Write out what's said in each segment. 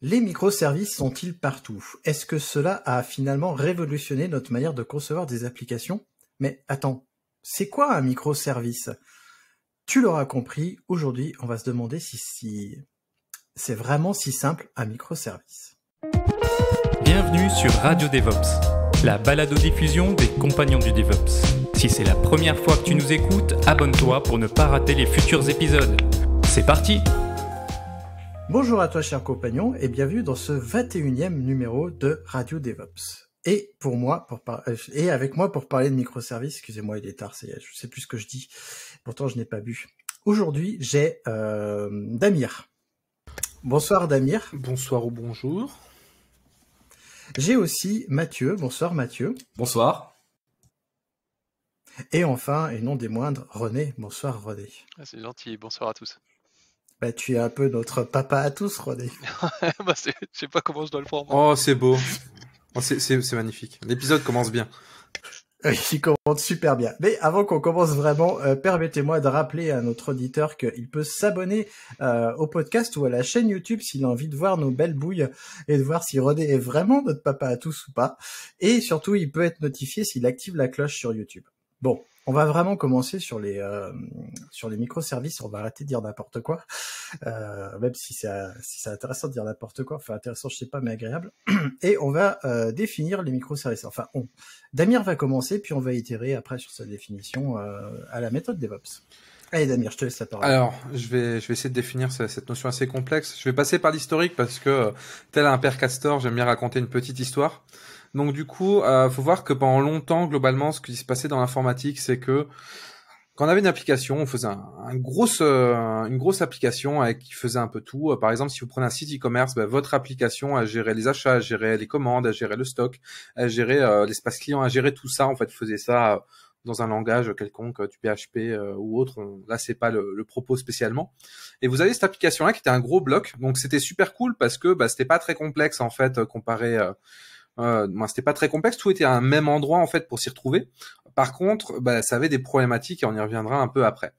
Les microservices sont-ils partout Est-ce que cela a finalement révolutionné notre manière de concevoir des applications Mais attends, c'est quoi un microservice Tu l'auras compris, aujourd'hui on va se demander si, si... c'est vraiment si simple un microservice. Bienvenue sur Radio DevOps, la balado-diffusion des compagnons du DevOps. Si c'est la première fois que tu nous écoutes, abonne-toi pour ne pas rater les futurs épisodes. C'est parti Bonjour à toi cher compagnon et bienvenue dans ce 21e numéro de Radio DevOps. Et pour moi, pour euh, et avec moi pour parler de microservices, excusez-moi, il est tard, je je sais plus ce que je dis, pourtant je n'ai pas bu. Aujourd'hui, j'ai euh, Damir. Bonsoir Damir. Bonsoir ou bonjour. J'ai aussi Mathieu. Bonsoir Mathieu. Bonsoir. Et enfin, et non des moindres, René. Bonsoir René. Ah, c'est gentil, bonsoir à tous. Bah, tu es un peu notre papa à tous, Rodé. bah, je sais pas comment je dois le prendre. Oh, c'est beau. Oh, c'est magnifique. L'épisode commence bien. Il commence super bien. Mais avant qu'on commence vraiment, euh, permettez-moi de rappeler à notre auditeur qu'il peut s'abonner euh, au podcast ou à la chaîne YouTube s'il a envie de voir nos belles bouilles et de voir si Rodé est vraiment notre papa à tous ou pas. Et surtout, il peut être notifié s'il active la cloche sur YouTube. Bon, on va vraiment commencer sur les euh, sur les microservices. On va arrêter de dire n'importe quoi, euh, même si c'est c'est intéressant de dire n'importe quoi. Enfin intéressant, je sais pas, mais agréable. Et on va euh, définir les microservices. Enfin, on. Damir va commencer, puis on va itérer après sur sa définition à la méthode DevOps. Allez Damir, je te laisse la parole. Alors, je vais, je vais essayer de définir cette notion assez complexe. Je vais passer par l'historique parce que, tel un père castor, j'aime bien raconter une petite histoire. Donc du coup, euh, faut voir que pendant longtemps, globalement, ce qui se passait dans l'informatique, c'est que quand on avait une application, on faisait un, euh, une grosse application qui faisait un peu tout. Euh, par exemple, si vous prenez un site e-commerce, ben, votre application a géré les achats, a géré les commandes, a géré le stock, a géré euh, l'espace client, a géré tout ça. En fait, faisait ça dans un langage quelconque, du PHP ou autre. là, c'est pas le, propos spécialement. Et vous avez cette application-là qui était un gros bloc. Donc, c'était super cool parce que bah, c'était pas très complexe en fait comparé euh, c'était pas très complexe, tout était à un même endroit en fait pour s'y retrouver. Par contre, bah, ça avait des problématiques et on y reviendra un peu après.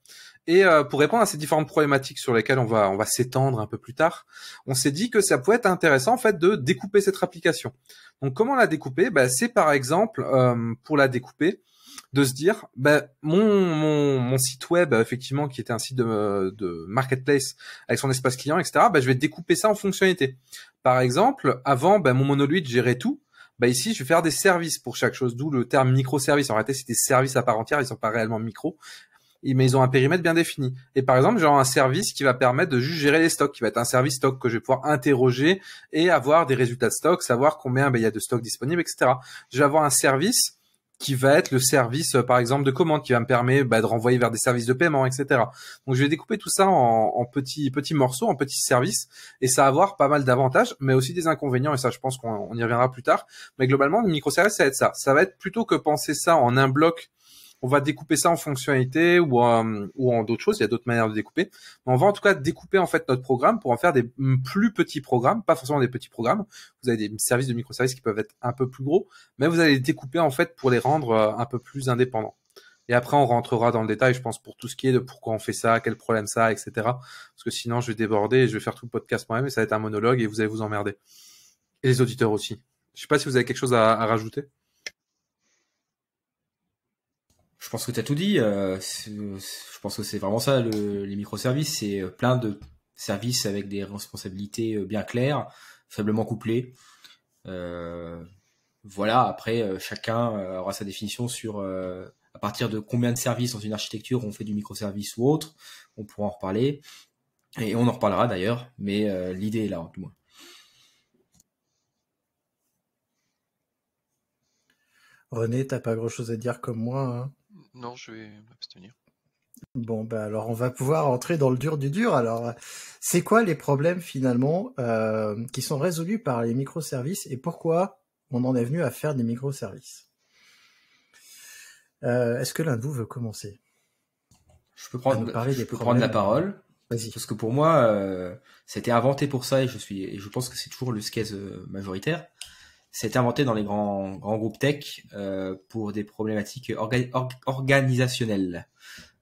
Et euh, pour répondre à ces différentes problématiques sur lesquelles on va on va s'étendre un peu plus tard, on s'est dit que ça pouvait être intéressant en fait de découper cette application. Donc comment la découper bah, c'est par exemple euh, pour la découper de se dire ben, mon, mon, site web effectivement qui était un site de, marketplace avec son espace client etc je vais découper ça en fonctionnalités par exemple avant mon monolithe gérait tout bah, ici, je vais faire des services pour chaque chose, d'où le terme microservice. En réalité, c'est des services à part entière, ils sont pas réellement micro, mais ils ont un périmètre bien défini. Et par exemple, j'ai un service qui va permettre de juste gérer les stocks, qui va être un service stock que je vais pouvoir interroger et avoir des résultats de stock, savoir combien bah, il y a de stocks disponibles, etc. Je vais avoir un service qui va être le service, euh, par exemple, de commande qui va me permettre bah, de renvoyer vers des services de paiement, etc. Donc, je vais découper tout ça en, petits, petits morceaux, en petits services, et ça va avoir pas mal d'avantages, mais aussi des inconvénients, et ça, je pense qu'on y reviendra plus tard. Mais globalement, le microservice, ça va être ça. Ça va être plutôt que penser ça en un bloc on va découper ça en fonctionnalités ou, en, ou en d'autres choses. Il y a d'autres manières de découper. Mais on va en tout cas découper en fait notre programme pour en faire des plus petits programmes, pas forcément des petits programmes. Vous avez des services de microservices qui peuvent être un peu plus gros, mais vous allez les découper en fait pour les rendre euh, un peu plus indépendants. Et après, on rentrera dans le détail, je pense, pour tout ce qui est de pourquoi on fait ça, quel problème ça, etc. Parce que sinon, je vais déborder et je vais faire tout le podcast moi-même et ça va être un monologue et vous allez vous emmerder. Et les auditeurs aussi. Je sais pas si vous avez quelque chose à rajouter je pense que tu as tout dit. Euh, je pense que c'est vraiment ça, le, les microservices. C'est euh, plein de services avec des responsabilités euh, bien claires, faiblement couplées. voilà, après, chacun aura sa définition sur à partir de combien de services dans une architecture on fait du microservice ou autre. On pourra en reparler. Et on en reparlera d'ailleurs, mais l'idée est là, tout moins. René, t'as pas grand chose à dire comme moi. Hein non, je vais m'abstenir. Bon, ben alors on va pouvoir entrer dans le dur du dur. Alors, c'est quoi les problèmes finalement euh, qui sont résolus par les microservices et pourquoi on en est venu à faire des microservices euh, Est-ce que l'un de vous veut commencer Je peux prendre, peux prendre la parole. Parce que pour moi, euh, c'était inventé pour ça et je suis, je pense que c'est toujours le sketch majoritaire c'est inventé dans les grands, grands groupes tech euh, pour des problématiques organisationnelles.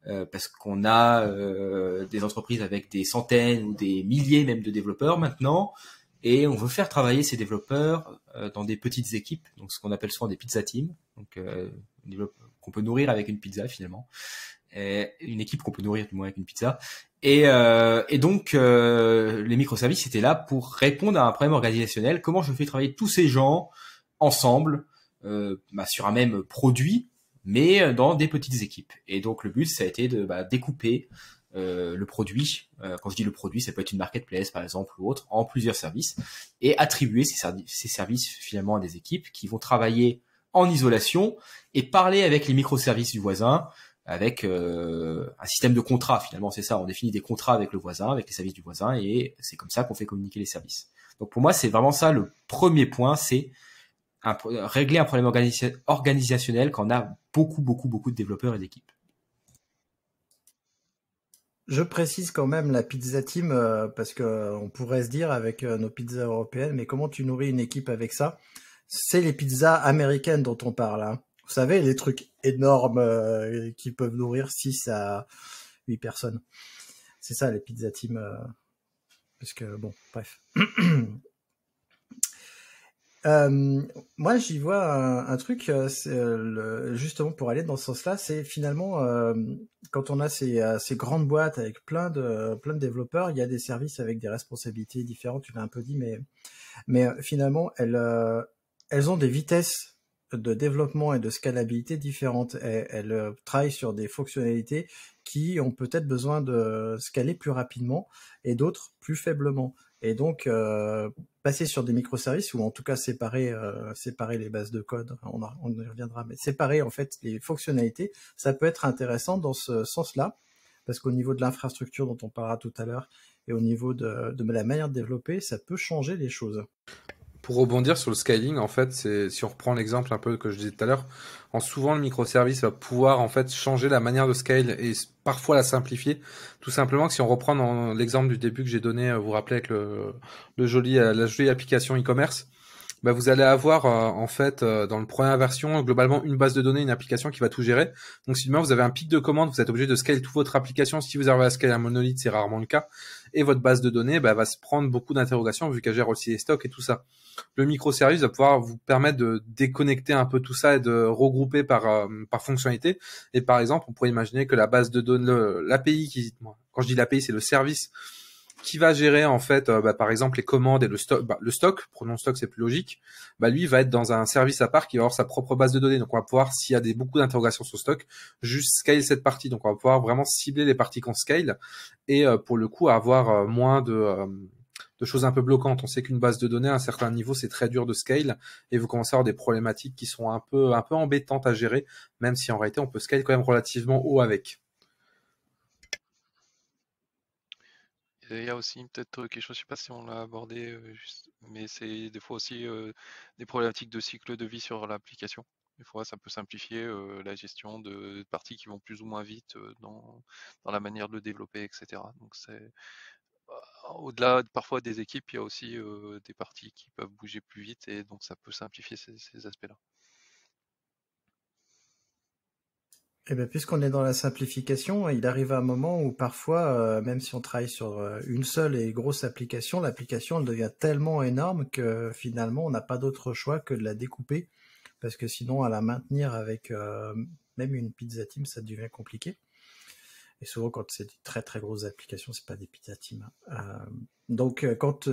Euh, parce qu'on a euh, des entreprises avec des centaines ou des milliers même de développeurs maintenant, et on veut faire travailler ces développeurs dans des petites équipes, donc ce qu'on appelle souvent des pizza teams, donc qu'on peut nourrir avec une pizza finalement une équipe qu'on peut nourrir du moins avec une pizza. Et, euh, donc euh, les microservices étaient là pour répondre à un problème organisationnel. Comment je fais travailler tous ces gens ensemble euh, bah, sur un même produit, mais dans des petites équipes. Et donc le but, ça a été de bah, découper le produit, quand je dis le produit, ça peut être une marketplace par exemple ou autre, en plusieurs services, et attribuer ces, ces, services finalement à des équipes qui vont travailler en isolation et parler avec les microservices du voisin avec euh, un système de contrat finalement, c'est ça, on définit des contrats avec le voisin, avec les services du voisin, et c'est comme ça qu'on fait communiquer les services. Donc pour moi, c'est vraiment ça le premier point, c'est régler un problème organisationnel organisationnel qu'on a beaucoup, beaucoup, beaucoup de développeurs et d'équipes. Je précise quand même la pizza team euh, parce que euh, on pourrait se dire avec nos pizzas européennes, mais comment tu nourris une équipe avec ça C'est les pizzas américaines dont on parle. Hein. Vous savez, les trucs énormes euh, qui peuvent nourrir 6 à 8 personnes. C'est ça, les pizza team. Euh, parce que, bon, bref. Euh, moi, j'y vois un, truc, justement pour aller dans ce sens-là, c'est finalement quand on a ces, grandes boîtes avec plein de plein de développeurs, il y a des services avec des responsabilités différentes. Tu l'as un peu dit, mais mais finalement, elles elles ont des vitesses de développement et de scalabilité différentes. Elle, elle euh, travaille sur des fonctionnalités qui ont peut-être besoin de scaler plus rapidement et d'autres plus faiblement. Et donc, euh, passer sur des microservices ou en tout cas séparer, euh, séparer les bases de code, hein, on, y reviendra, mais séparer en fait les fonctionnalités, ça peut être intéressant dans ce sens-là, parce qu'au niveau de l'infrastructure dont on parlera tout à l'heure et au niveau de la manière de développer, ça peut changer les choses pour rebondir sur le scaling, en fait, c'est si on reprend l'exemple un peu que je disais tout à l'heure, en souvent le microservice va pouvoir en fait changer la manière de scale et parfois la simplifier. Tout simplement que si on reprend l'exemple du début que j'ai donné, vous euh, vous rappelez avec le, le joli, euh, la jolie application e-commerce, bah, vous allez avoir euh, en fait euh, dans la première version globalement une base de données, une application qui va tout gérer. Donc si demain vous avez un pic de commande, vous êtes obligé de scaler toute votre application. Si vous arrivez à scaler un monolithe, c'est rarement le cas. Et votre base de données bah, va se prendre beaucoup d'interrogations vu qu'elle gère aussi les stocks et tout ça. Le microservice va pouvoir vous permettre de déconnecter un peu tout ça et de regrouper par, euh, par fonctionnalité. Et par exemple, on pourrait imaginer que la base de données, l'API qui, quand je dis l'API, c'est le service qui va gérer en fait, euh, bah, par exemple les commandes et le stock, bah, le stock, pronom stock c'est plus logique, bah lui va être dans un service à part qui va avoir sa propre base de données. Donc on va pouvoir s'il y a des beaucoup d'interrogations sur stock, juste scale cette partie. Donc on va pouvoir vraiment cibler les parties qu'on scale et euh, pour le coup avoir euh, moins de de choses un peu bloquantes. On sait qu'une base de données à un certain niveau, c'est très dur de scale et vous commencez à avoir des problématiques qui sont un peu un peu embêtantes à gérer, même si en réalité on peut scale quand même relativement haut avec. il y a aussi peut-être euh, quelque chose, je ne sais pas si on l'a abordé, euh, mais c'est des fois aussi euh, des problématiques de cycle de vie sur l'application. Des fois, ça peut simplifier la gestion de, parties qui vont plus ou moins vite dans, dans, la manière de le développer, etc. Donc, c'est au-delà parfois des équipes, il y a aussi des parties qui peuvent bouger plus vite et donc ça peut simplifier ces aspects-là. Et eh bien, puisqu'on est dans la simplification, il arrive un moment où parfois, euh, même si on travaille sur euh, une seule et grosse application, l'application elle devient tellement énorme que finalement on n'a pas d'autre choix que de la découper, parce que sinon à la maintenir avec euh, même une pizza team, ça devient compliqué. Et souvent quand c'est des très très grosses applications, c'est pas des pizza team. Hein. donc quand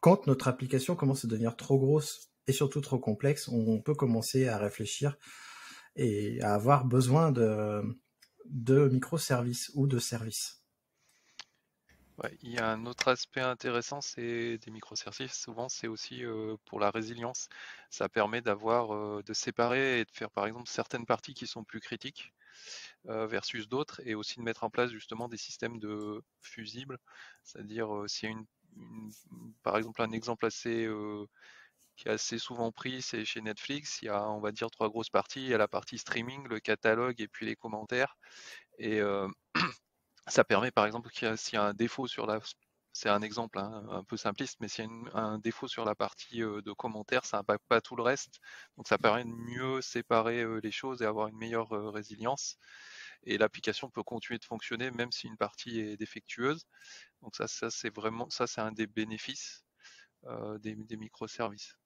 quand notre application commence à devenir trop grosse et surtout trop complexe, on peut commencer à réfléchir et à avoir besoin de, de microservices ou de services. il y a un autre aspect intéressant, c'est des microservices. Souvent, c'est aussi euh, pour la résilience. Ça permet d'avoir, euh, de séparer et de faire, par exemple, certaines parties qui sont plus critiques euh, versus d'autres, et aussi de mettre en place justement des systèmes de fusibles. C'est-à-dire, s'il y a par exemple, un exemple assez qui est assez souvent pris, c'est chez Netflix. Il y a, on va dire, trois grosses parties. Il y a la partie streaming, le catalogue et puis les commentaires. Et euh, ça permet, par exemple, s'il y a un défaut sur la... C'est un exemple hein, un peu simpliste, mais s'il y a un défaut sur la partie euh, de commentaires, ça n'impacte pas tout le reste. Donc ça permet de mieux séparer euh, les choses et avoir une meilleure résilience. Et l'application peut continuer de fonctionner même si une partie est défectueuse. Donc ça, ça c'est vraiment ça, c'est un des bénéfices des microservices.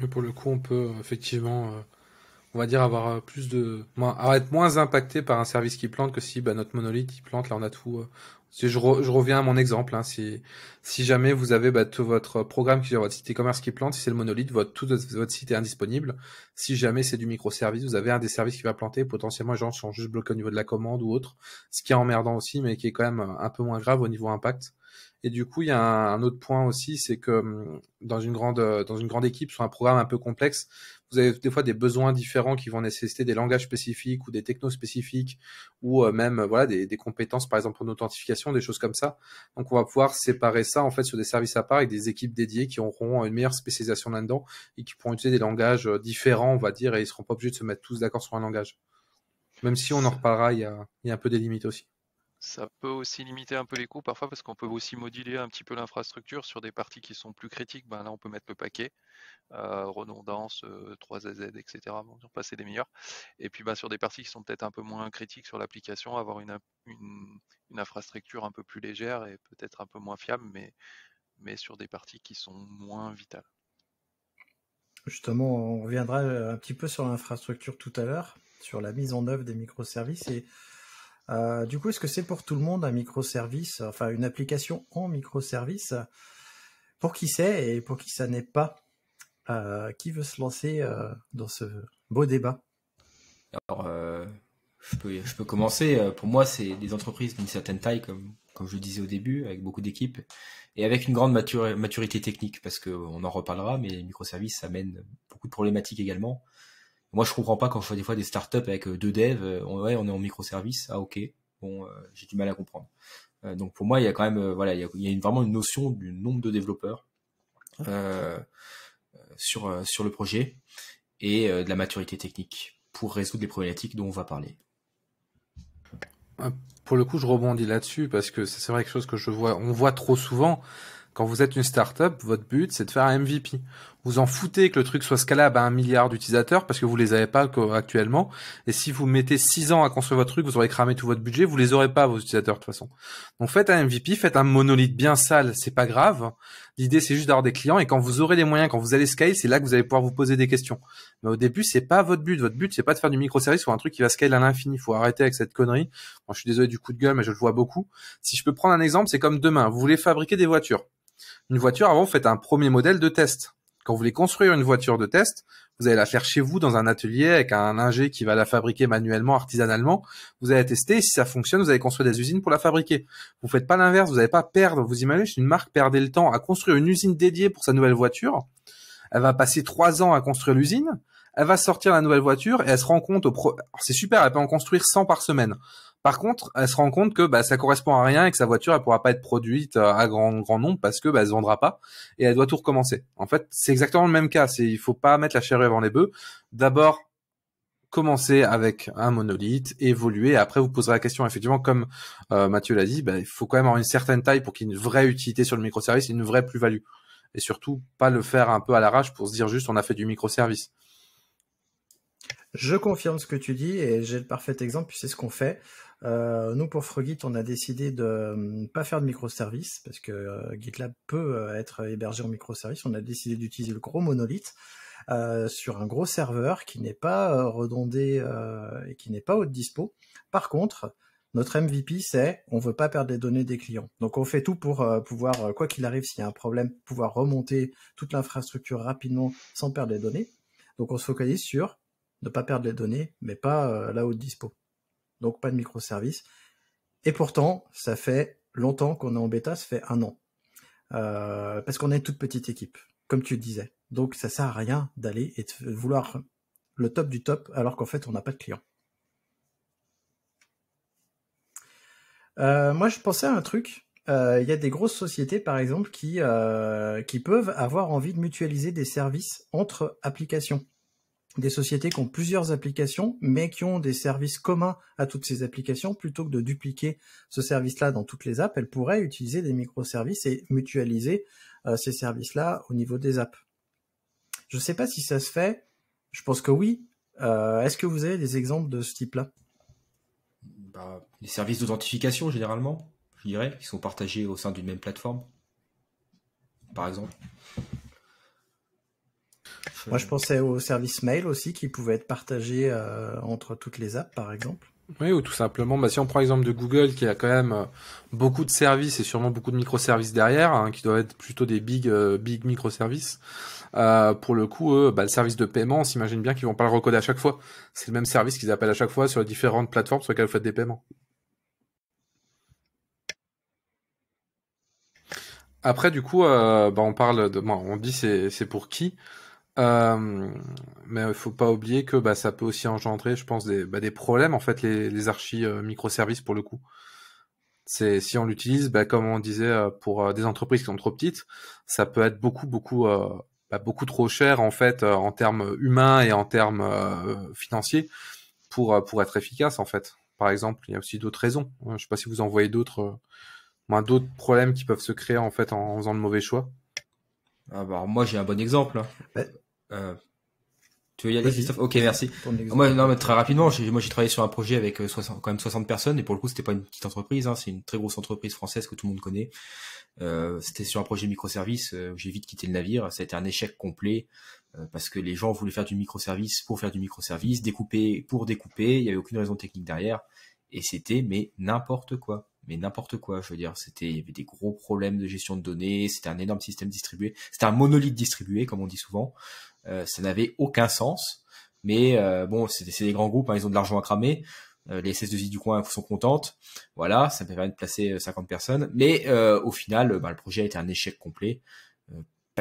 Mais pour le coup, on peut euh, effectivement, euh, on va dire, avoir euh, plus de. Moins, être moins impacté par un service qui plante que si bah, notre monolithe qui plante, là on a tout. Si je, reviens à mon exemple, hein, si, jamais vous avez bah, tout votre programme qui votre site e-commerce qui plante, si c'est le monolithe, votre, tout votre site est indisponible. Si jamais c'est du microservice, vous avez un des services qui va planter, potentiellement les gens sont juste bloqués au niveau de la commande ou autre, ce qui est emmerdant aussi, mais qui est quand même un peu moins grave au niveau impact. Et du coup, il y a un, autre point aussi, c'est que hum, dans une grande euh, dans une grande équipe sur un programme un peu complexe, vous avez des fois des besoins différents qui vont nécessiter des langages spécifiques ou des technos spécifiques ou euh, même voilà des, compétences par exemple en authentification, des choses comme ça. Donc on va pouvoir séparer ça en fait sur des services à part avec des équipes dédiées qui auront une meilleure spécialisation là-dedans et qui pourront utiliser des langages euh, différents, on va dire, et ils seront pas obligés de se mettre tous d'accord sur un langage. Même si on en reparlera, il y a un peu des limites aussi. Ça peut aussi limiter un peu les coûts parfois parce qu'on peut aussi moduler un petit peu l'infrastructure sur des parties qui sont plus critiques. Ben là, on peut mettre le paquet, euh, redondance, 3AZ, euh, etc. Bon, on passer des meilleurs. Et puis ben, sur des parties qui sont peut-être un peu moins critiques sur l'application, avoir une, infrastructure un peu plus légère et peut-être un peu moins fiable, mais, mais sur des parties qui sont moins vitales. Justement, on reviendra euh, un petit peu sur l'infrastructure tout à l'heure, sur la mise en œuvre des microservices et euh, du coup, est-ce que c'est pour tout le monde un microservice, enfin une application en microservice Pour qui c'est et pour qui ça n'est pas euh, Qui veut se lancer euh, dans ce beau débat Alors, je peux, je, peux, commencer. Pour moi, c'est des entreprises d'une certaine taille, comme, comme je le disais au début, avec beaucoup d'équipes et avec une grande maturité technique, parce qu'on en reparlera, mais les microservices amènent beaucoup de problématiques également. Moi, je comprends pas quand on fait des fois des startups avec euh, deux devs, euh, on, ouais, on est en microservice, ah ok, bon, euh, j'ai du mal à comprendre. donc pour moi, il y a quand même, voilà, il y vraiment une notion du nombre de développeurs sur sur le projet et de la maturité technique pour résoudre les problématiques dont on va parler. Pour le coup, je rebondis là-dessus parce que c'est vrai quelque chose que je vois, on voit trop souvent, quand vous êtes une startup, votre but, c'est de faire un MVP. Vous en foutez que le truc soit scalable à un milliard d'utilisateurs parce que vous les avez pas actuellement. Et si vous mettez six ans à construire votre truc, vous aurez cramé tout votre budget, vous les aurez pas, vos utilisateurs, de toute façon. Donc faites un MVP, faites un monolithe bien sale, c'est pas grave. L'idée, c'est juste d'avoir des clients et quand vous aurez les moyens, quand vous allez scale, c'est là que vous allez pouvoir vous poser des questions. Mais au début, c'est pas votre but. Votre but, c'est pas de faire du microservice ou un truc qui va scale à l'infini. Faut arrêter avec cette connerie. je suis désolé du coup de gueule, mais je le vois beaucoup. Si je peux prendre un exemple, c'est comme demain. Vous voulez fabriquer des voitures une voiture, avant, vous faites un premier modèle de test. Quand vous voulez construire une voiture de test, vous allez la faire chez vous dans un atelier avec un ingé qui va la fabriquer manuellement, artisanalement. Vous allez tester. Si ça fonctionne, vous allez construire des usines pour la fabriquer. Vous faites pas l'inverse. Vous n'allez pas perdre. Vous imaginez, une marque perdait le temps à construire une usine dédiée pour sa nouvelle voiture. Elle va passer trois ans à construire l'usine. Elle va sortir la nouvelle voiture et elle se rend compte au pro... C'est super. Elle peut en construire 100 par semaine. Par contre, elle se rend compte que ça bah, ça correspond à rien et que sa voiture elle pourra pas être produite euh, à grand nombre parce que ne bah, vendra pas et elle doit tout recommencer. En fait, c'est exactement le même cas. Il ne faut pas mettre la chair avant les bœufs. D'abord, commencer avec un monolithe, évoluer. Après, vous poserez la question. Effectivement, comme euh, Mathieu l'a dit, bah, il faut quand même avoir une certaine taille pour qu'il y ait une vraie utilité sur le microservice, une vraie plus-value. Et surtout, pas le faire un peu à l'arrache pour se dire juste on a fait du microservice. Je confirme ce que tu dis et j'ai le parfait exemple, puis c'est ce qu'on fait. Euh, nous, pour Frogit, on a décidé de ne euh, pas faire de microservices parce que euh, GitLab peut être hébergé en microservices. On a décidé d'utiliser le gros monolithe sur un gros serveur qui n'est pas redondé et qui n'est pas haute dispo. Par contre, notre MVP, c'est on veut pas perdre les données des clients. Donc on fait tout pour pouvoir, quoi qu'il arrive, s'il y a un problème, pouvoir remonter toute l'infrastructure rapidement sans perdre les données. Donc on se focalise sur ne pas perdre les données, mais pas la haute dispo donc pas de microservices. Et pourtant, ça fait longtemps qu'on est en bêta, ça fait un an. Euh, parce qu'on est une toute petite équipe, comme tu le disais. Donc ça sert à rien d'aller et de vouloir le top du top alors qu'en fait on n'a pas de clients. Euh, moi je pensais à un truc. Euh, il y a des grosses sociétés par exemple qui, qui peuvent avoir envie de mutualiser des services entre applications des sociétés qui ont plusieurs applications, mais qui ont des services communs à toutes ces applications, plutôt que de dupliquer ce service-là dans toutes les apps, elles pourraient utiliser des microservices et mutualiser euh, ces services-là au niveau des apps. Je ne sais pas si ça se fait. Je pense que oui. Euh, est-ce que vous avez des exemples de ce type-là bah, Les services d'authentification, généralement, je dirais, qui sont partagés au sein d'une même plateforme, par exemple. Moi, je pensais au service mail aussi qui pouvait être partagé euh, entre toutes les apps, par exemple. Oui, ou tout simplement, bah, si on prend l'exemple de Google, qui a quand même euh, beaucoup de services et sûrement beaucoup de microservices derrière, hein, qui doivent être plutôt des big, euh, big microservices, pour le coup, bah, le service de paiement, on s'imagine bien qu'ils ne vont pas le recoder à chaque fois. C'est le même service qu'ils appellent à chaque fois sur les différentes plateformes sur lesquelles vous faites des paiements. Après, du coup, bah, on parle de, on dit c'est pour qui. Euh, mais il faut pas oublier que bah, ça peut aussi engendrer, je pense, des, bah, des problèmes, en fait, les, les archis euh, microservices pour le coup. C'est si on l'utilise, bah, comme on disait euh, pour euh, des entreprises qui sont trop petites, ça peut être beaucoup, beaucoup, bah, beaucoup trop cher en fait en termes humains et en termes financiers pour pour être efficace en fait. Par exemple, il y a aussi d'autres raisons. Je sais pas si vous en voyez d'autres, moins d'autres problèmes qui peuvent se créer en fait en, faisant le mauvais choix. Ah, bah, alors moi j'ai un bon exemple. Hein. Bah, euh, tu veux y aller, Christophe Ok, merci. non, mais très rapidement, moi j'ai travaillé sur un projet avec 60, euh, quand même 60 personnes, et pour le coup, c'était pas une petite entreprise, hein, c'est une très grosse entreprise française que tout le monde connaît. Euh, c'était sur un projet microservice, euh, j'ai vite quitté le navire, ça a été un échec complet, parce que les gens voulaient faire du microservice pour faire du microservice, découper pour découper, il n'y avait aucune raison technique derrière, et c'était mais n'importe quoi. Mais n'importe quoi, je veux dire, c'était, il y avait des gros problèmes de gestion de données, c'était un énorme système distribué, c'était un monolithe distribué, comme on dit souvent. Euh, ça n'avait aucun sens. Mais euh, bon, c'est des grands groupes, hein, ils ont de l'argent à cramer euh, les ss de i du coin sont contentes. Voilà, ça permet de placer 50 personnes. Mais au final, bah, le projet a été un échec complet.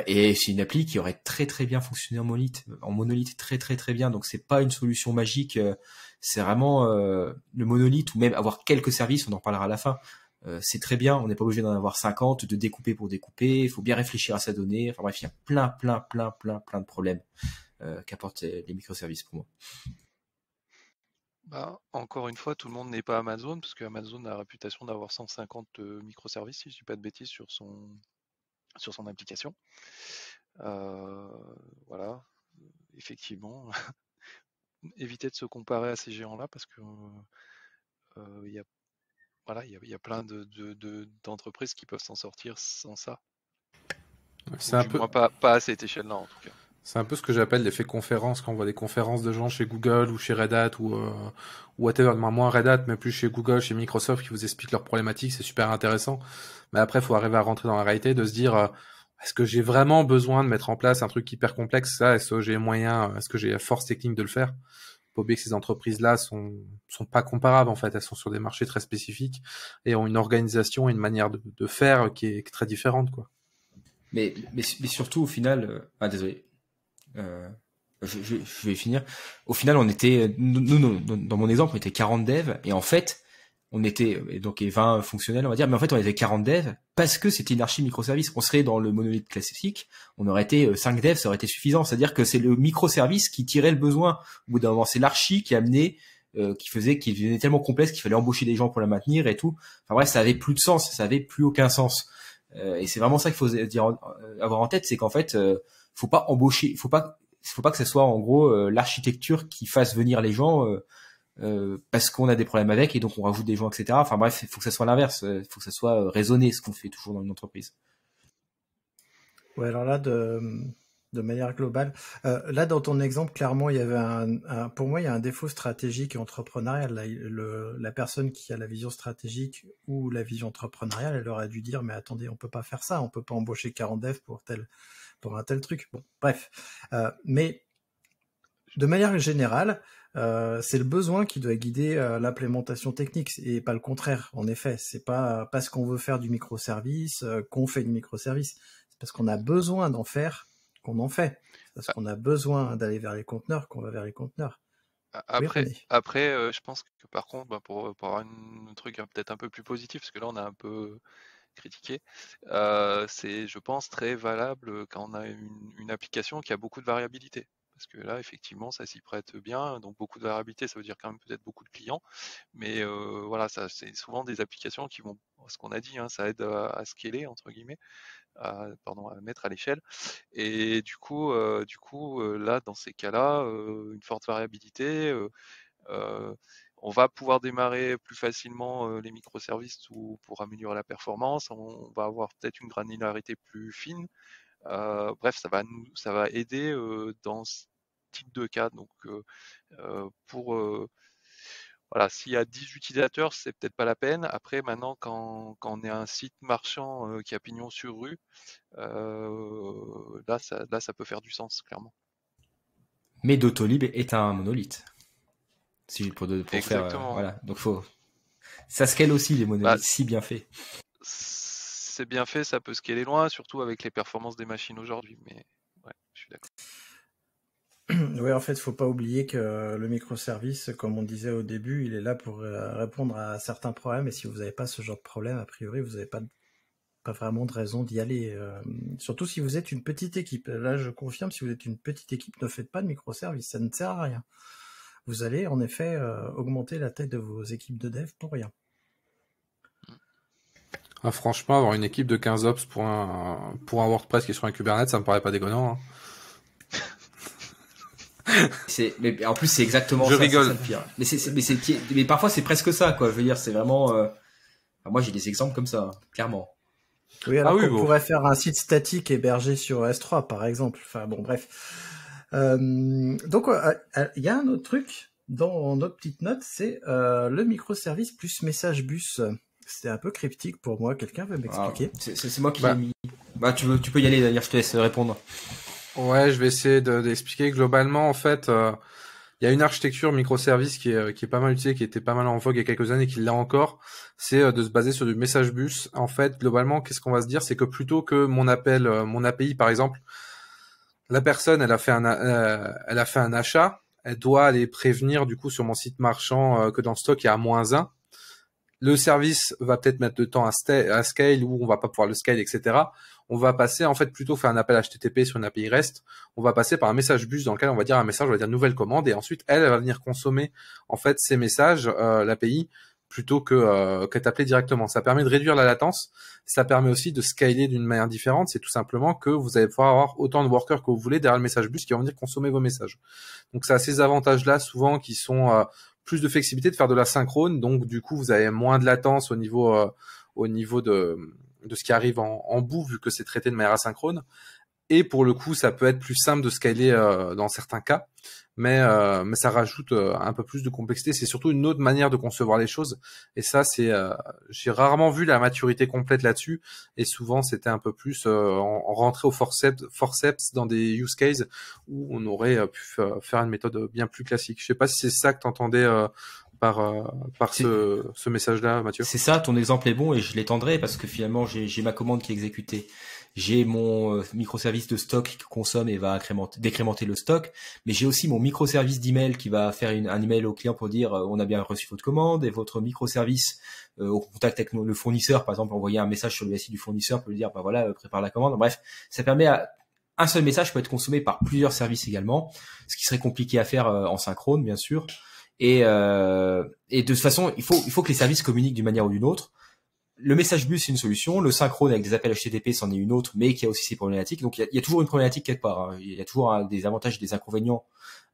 Et c'est une appli qui aurait très très bien fonctionné en monolithe, en monolithe très très très bien. Donc c'est pas une solution magique. C'est vraiment le monolithe ou même avoir quelques services. On en parlera à la fin. Euh, c'est très bien, on n'est pas obligé d'en avoir 50, de découper pour découper, il faut bien réfléchir à sa donnée. Enfin bref, il y a plein, plein, plein, plein, plein de problèmes euh, qu'apportent les microservices pour moi. Bah, encore une fois, tout le monde n'est pas Amazon, parce qu'Amazon a la réputation d'avoir 150 euh, microservices, si je ne dis pas de bêtises, sur son, sur son application. voilà, effectivement, éviter de se comparer à ces géants-là, parce que il y a voilà, il y, a plein d'entreprises de, de, qui peuvent s'en sortir sans ça. C'est un peu pas, à cette en tout cas. C'est un peu ce que j'appelle l'effet conférence quand on voit des conférences de gens chez Google ou chez Red Hat ou euh, ou whatever, moins Red Hat, mais plus chez Google, chez Microsoft qui vous expliquent leurs problématiques, c'est super intéressant. Mais après, il faut arriver à rentrer dans la réalité, de se dire euh, est-ce que j'ai vraiment besoin de mettre en place un truc hyper complexe ça Est-ce que j'ai moyen euh, Est-ce que j'ai la force technique de le faire faut oublier que ces entreprises-là sont sont pas comparables en fait. Elles sont sur des marchés très spécifiques et ont une organisation et une manière de, faire qui est, très différente quoi. Mais, mais, surtout au final, euh, ah désolé, euh, je, vais finir. Au final, on était nous, dans mon exemple, on était 40 devs et en fait, on était donc et 20 fonctionnels on va dire mais en fait on avait 40 devs parce que c'était une archi microservice on serait dans le monolithe classique on aurait été 5 euh, devs ça aurait été suffisant c'est à dire que c'est le microservice qui tirait le besoin au bout d'un moment c'est l'archi qui amenait euh, qui faisait qui devenait tellement complexe qu'il fallait embaucher des gens pour la maintenir et tout enfin bref ça avait plus de sens ça avait plus aucun sens euh, et c'est vraiment ça qu'il faut dire avoir en tête c'est qu'en fait faut pas embaucher faut pas faut pas que ce soit en gros l'architecture qui fasse venir les gens euh, parce qu'on a des problèmes avec et donc on rajoute des gens, etc. Enfin bref, il faut que ça soit l'inverse, il euh, faut que ça soit euh, raisonné ce qu'on fait toujours dans une entreprise. Ouais, alors là, de, manière globale, là dans ton exemple, clairement, il y avait un, pour moi, il y a un défaut stratégique et entrepreneurial. La, personne qui a la vision stratégique ou la vision entrepreneuriale, elle aurait dû dire, mais attendez, on ne peut pas faire ça, on peut pas embaucher 40 devs pour tel, pour un tel truc. Bon, bref, mais de manière générale, euh, c'est le besoin qui doit guider euh, l'implémentation technique et pas le contraire. En effet, c'est pas euh, parce qu'on veut faire du microservice qu'on fait du microservice. C'est parce qu'on a besoin d'en faire qu'on en fait. Parce ah. qu'on a besoin d'aller vers les conteneurs qu'on va vers les conteneurs. Après, je pense que par contre, bah, pour, avoir un truc hein, peut-être un peu plus positif, parce que là on a un peu critiqué, c'est je pense très valable quand on a une application qui a beaucoup de variabilité parce que là, effectivement, ça s'y prête bien. Donc beaucoup de variabilité, ça veut dire quand même peut-être beaucoup de clients, mais euh, voilà, ça c'est souvent des applications qui vont, ce qu'on a dit, hein, ça aide à, scaler entre guillemets, à, à mettre à l'échelle. Et du coup, euh, du coup, euh, là, dans ces cas-là, une forte variabilité. on va pouvoir démarrer plus facilement les microservices pour améliorer la performance. on va avoir peut-être une granularité plus fine euh, bref, ça va nous, ça va aider euh, dans ce type de cas. Donc, euh, pour voilà, s'il y a 10 utilisateurs, c'est peut-être pas la peine. Après, maintenant, quand, on est un site marchand qui a pignon sur rue, là, ça, là, ça peut faire du sens, clairement. Mais Dotolib est un monolithe. Si, pour, Exactement. Faire, voilà. Donc, faut. Ça scale aussi, les bah, monolithes, si bien fait c'est bien fait, ça peut scaler loin, surtout avec les performances des machines aujourd'hui. Mais ouais, je suis d'accord. Oui, en fait, il faut pas oublier que le microservice, comme on disait au début, il est là pour euh, répondre à certains problèmes. Et si vous n'avez pas ce genre de problème, a priori, vous n'avez pas, vraiment de raison d'y aller. Euh. surtout si vous êtes une petite équipe. Là, je confirme, si vous êtes une petite équipe, ne faites pas de microservice, ça ne sert à rien. Vous allez en effet euh, augmenter la taille de vos équipes de dev pour rien. Ah, franchement, avoir une équipe de 15 ops pour un, pour un WordPress qui est sur un Kubernetes, ça me paraît pas déconnant. Hein. mais en plus, c'est exactement Je rigole. Mais, mais, parfois, c'est presque ça, quoi. Je veux dire, c'est vraiment. Euh, moi, j'ai des exemples comme ça, hein, clairement. Oui, ah on pourrait faire un site statique hébergé sur S3, par exemple. Enfin, bon, bref. Euh, donc, euh, il y a un autre truc dans notre petite note, c'est le microservice plus message bus. C'était un peu cryptique pour moi. Quelqu'un veut ah, m'expliquer C'est moi qui bah, l'ai mis. Bah, tu, veux, tu peux y aller, d'ailleurs, je te laisse répondre. Ouais, je vais essayer d'expliquer. Globalement, en fait, il euh, y a une architecture microservice qui est, euh, qui est pas mal utilisée, qui était pas mal en vogue il y a quelques années, et qui l'a encore. C'est euh, de se baser sur du message bus. En fait, globalement, qu'est-ce qu'on va se dire C'est que plutôt que mon appel, mon API, par exemple, la personne, elle a fait un, elle a fait un achat, elle doit aller prévenir du coup sur mon site marchand que dans le stock il y a moins 1 le service va peut-être mettre de temps à, scale ou on va pas pouvoir le scale, etc. On va passer, en fait, plutôt faire un appel HTTP sur une API REST. On va passer par un message bus dans lequel on va dire un message, on va dire nouvelle commande et ensuite elle, va venir consommer, en fait, ces messages, euh, l'API, plutôt que, euh, que directement. Ça permet de réduire la latence. Ça permet aussi de scaler d'une manière différente. C'est tout simplement que vous allez pouvoir avoir autant de workers que vous voulez derrière le message bus qui vont venir consommer vos messages. Donc ça a ces avantages-là souvent qui sont euh, plus de flexibilité de faire de la synchrone. Donc, du coup, vous avez moins de latence au niveau, euh, au niveau de, de ce qui arrive en, en bout, vu que c'est traité de manière asynchrone. Et pour le coup, ça peut être plus simple de scaler euh, dans certains cas, mais, euh, mais ça rajoute euh, un peu plus de complexité. C'est surtout une autre manière de concevoir les choses. Et ça, c'est j'ai rarement vu la maturité complète là-dessus. Et souvent, c'était un peu plus en, rentrer au forceps, forceps dans des use cases où on aurait pu faire une méthode bien plus classique. Je sais pas si c'est ça que t'entendais par, par ce, ce message-là, Mathieu. C'est ça, ton exemple est bon et je l'étendrai parce que finalement j'ai ma commande qui est exécutée j'ai mon euh, microservice de stock qui consomme et va décrémenter le stock, mais j'ai aussi mon microservice d'email qui va faire un email au client pour dire euh, on a bien reçu votre commande et votre microservice euh, au contact avec le fournisseur, par exemple envoyer un message sur le SI du fournisseur pour lui dire bah voilà prépare la commande. Bref, ça permet à un seul message peut être consommé par plusieurs services également, ce qui serait compliqué à faire en synchrone bien sûr. Et, et de toute façon, il faut, il faut que les services communiquent d'une manière ou d'une autre le message bus, c'est une solution. Le synchrone avec des appels HTTP, c'en est une autre, mais qui a aussi ses problématiques. Donc, il y a, toujours une problématique quelque part. Hein. Il y a toujours hein, des avantages et des inconvénients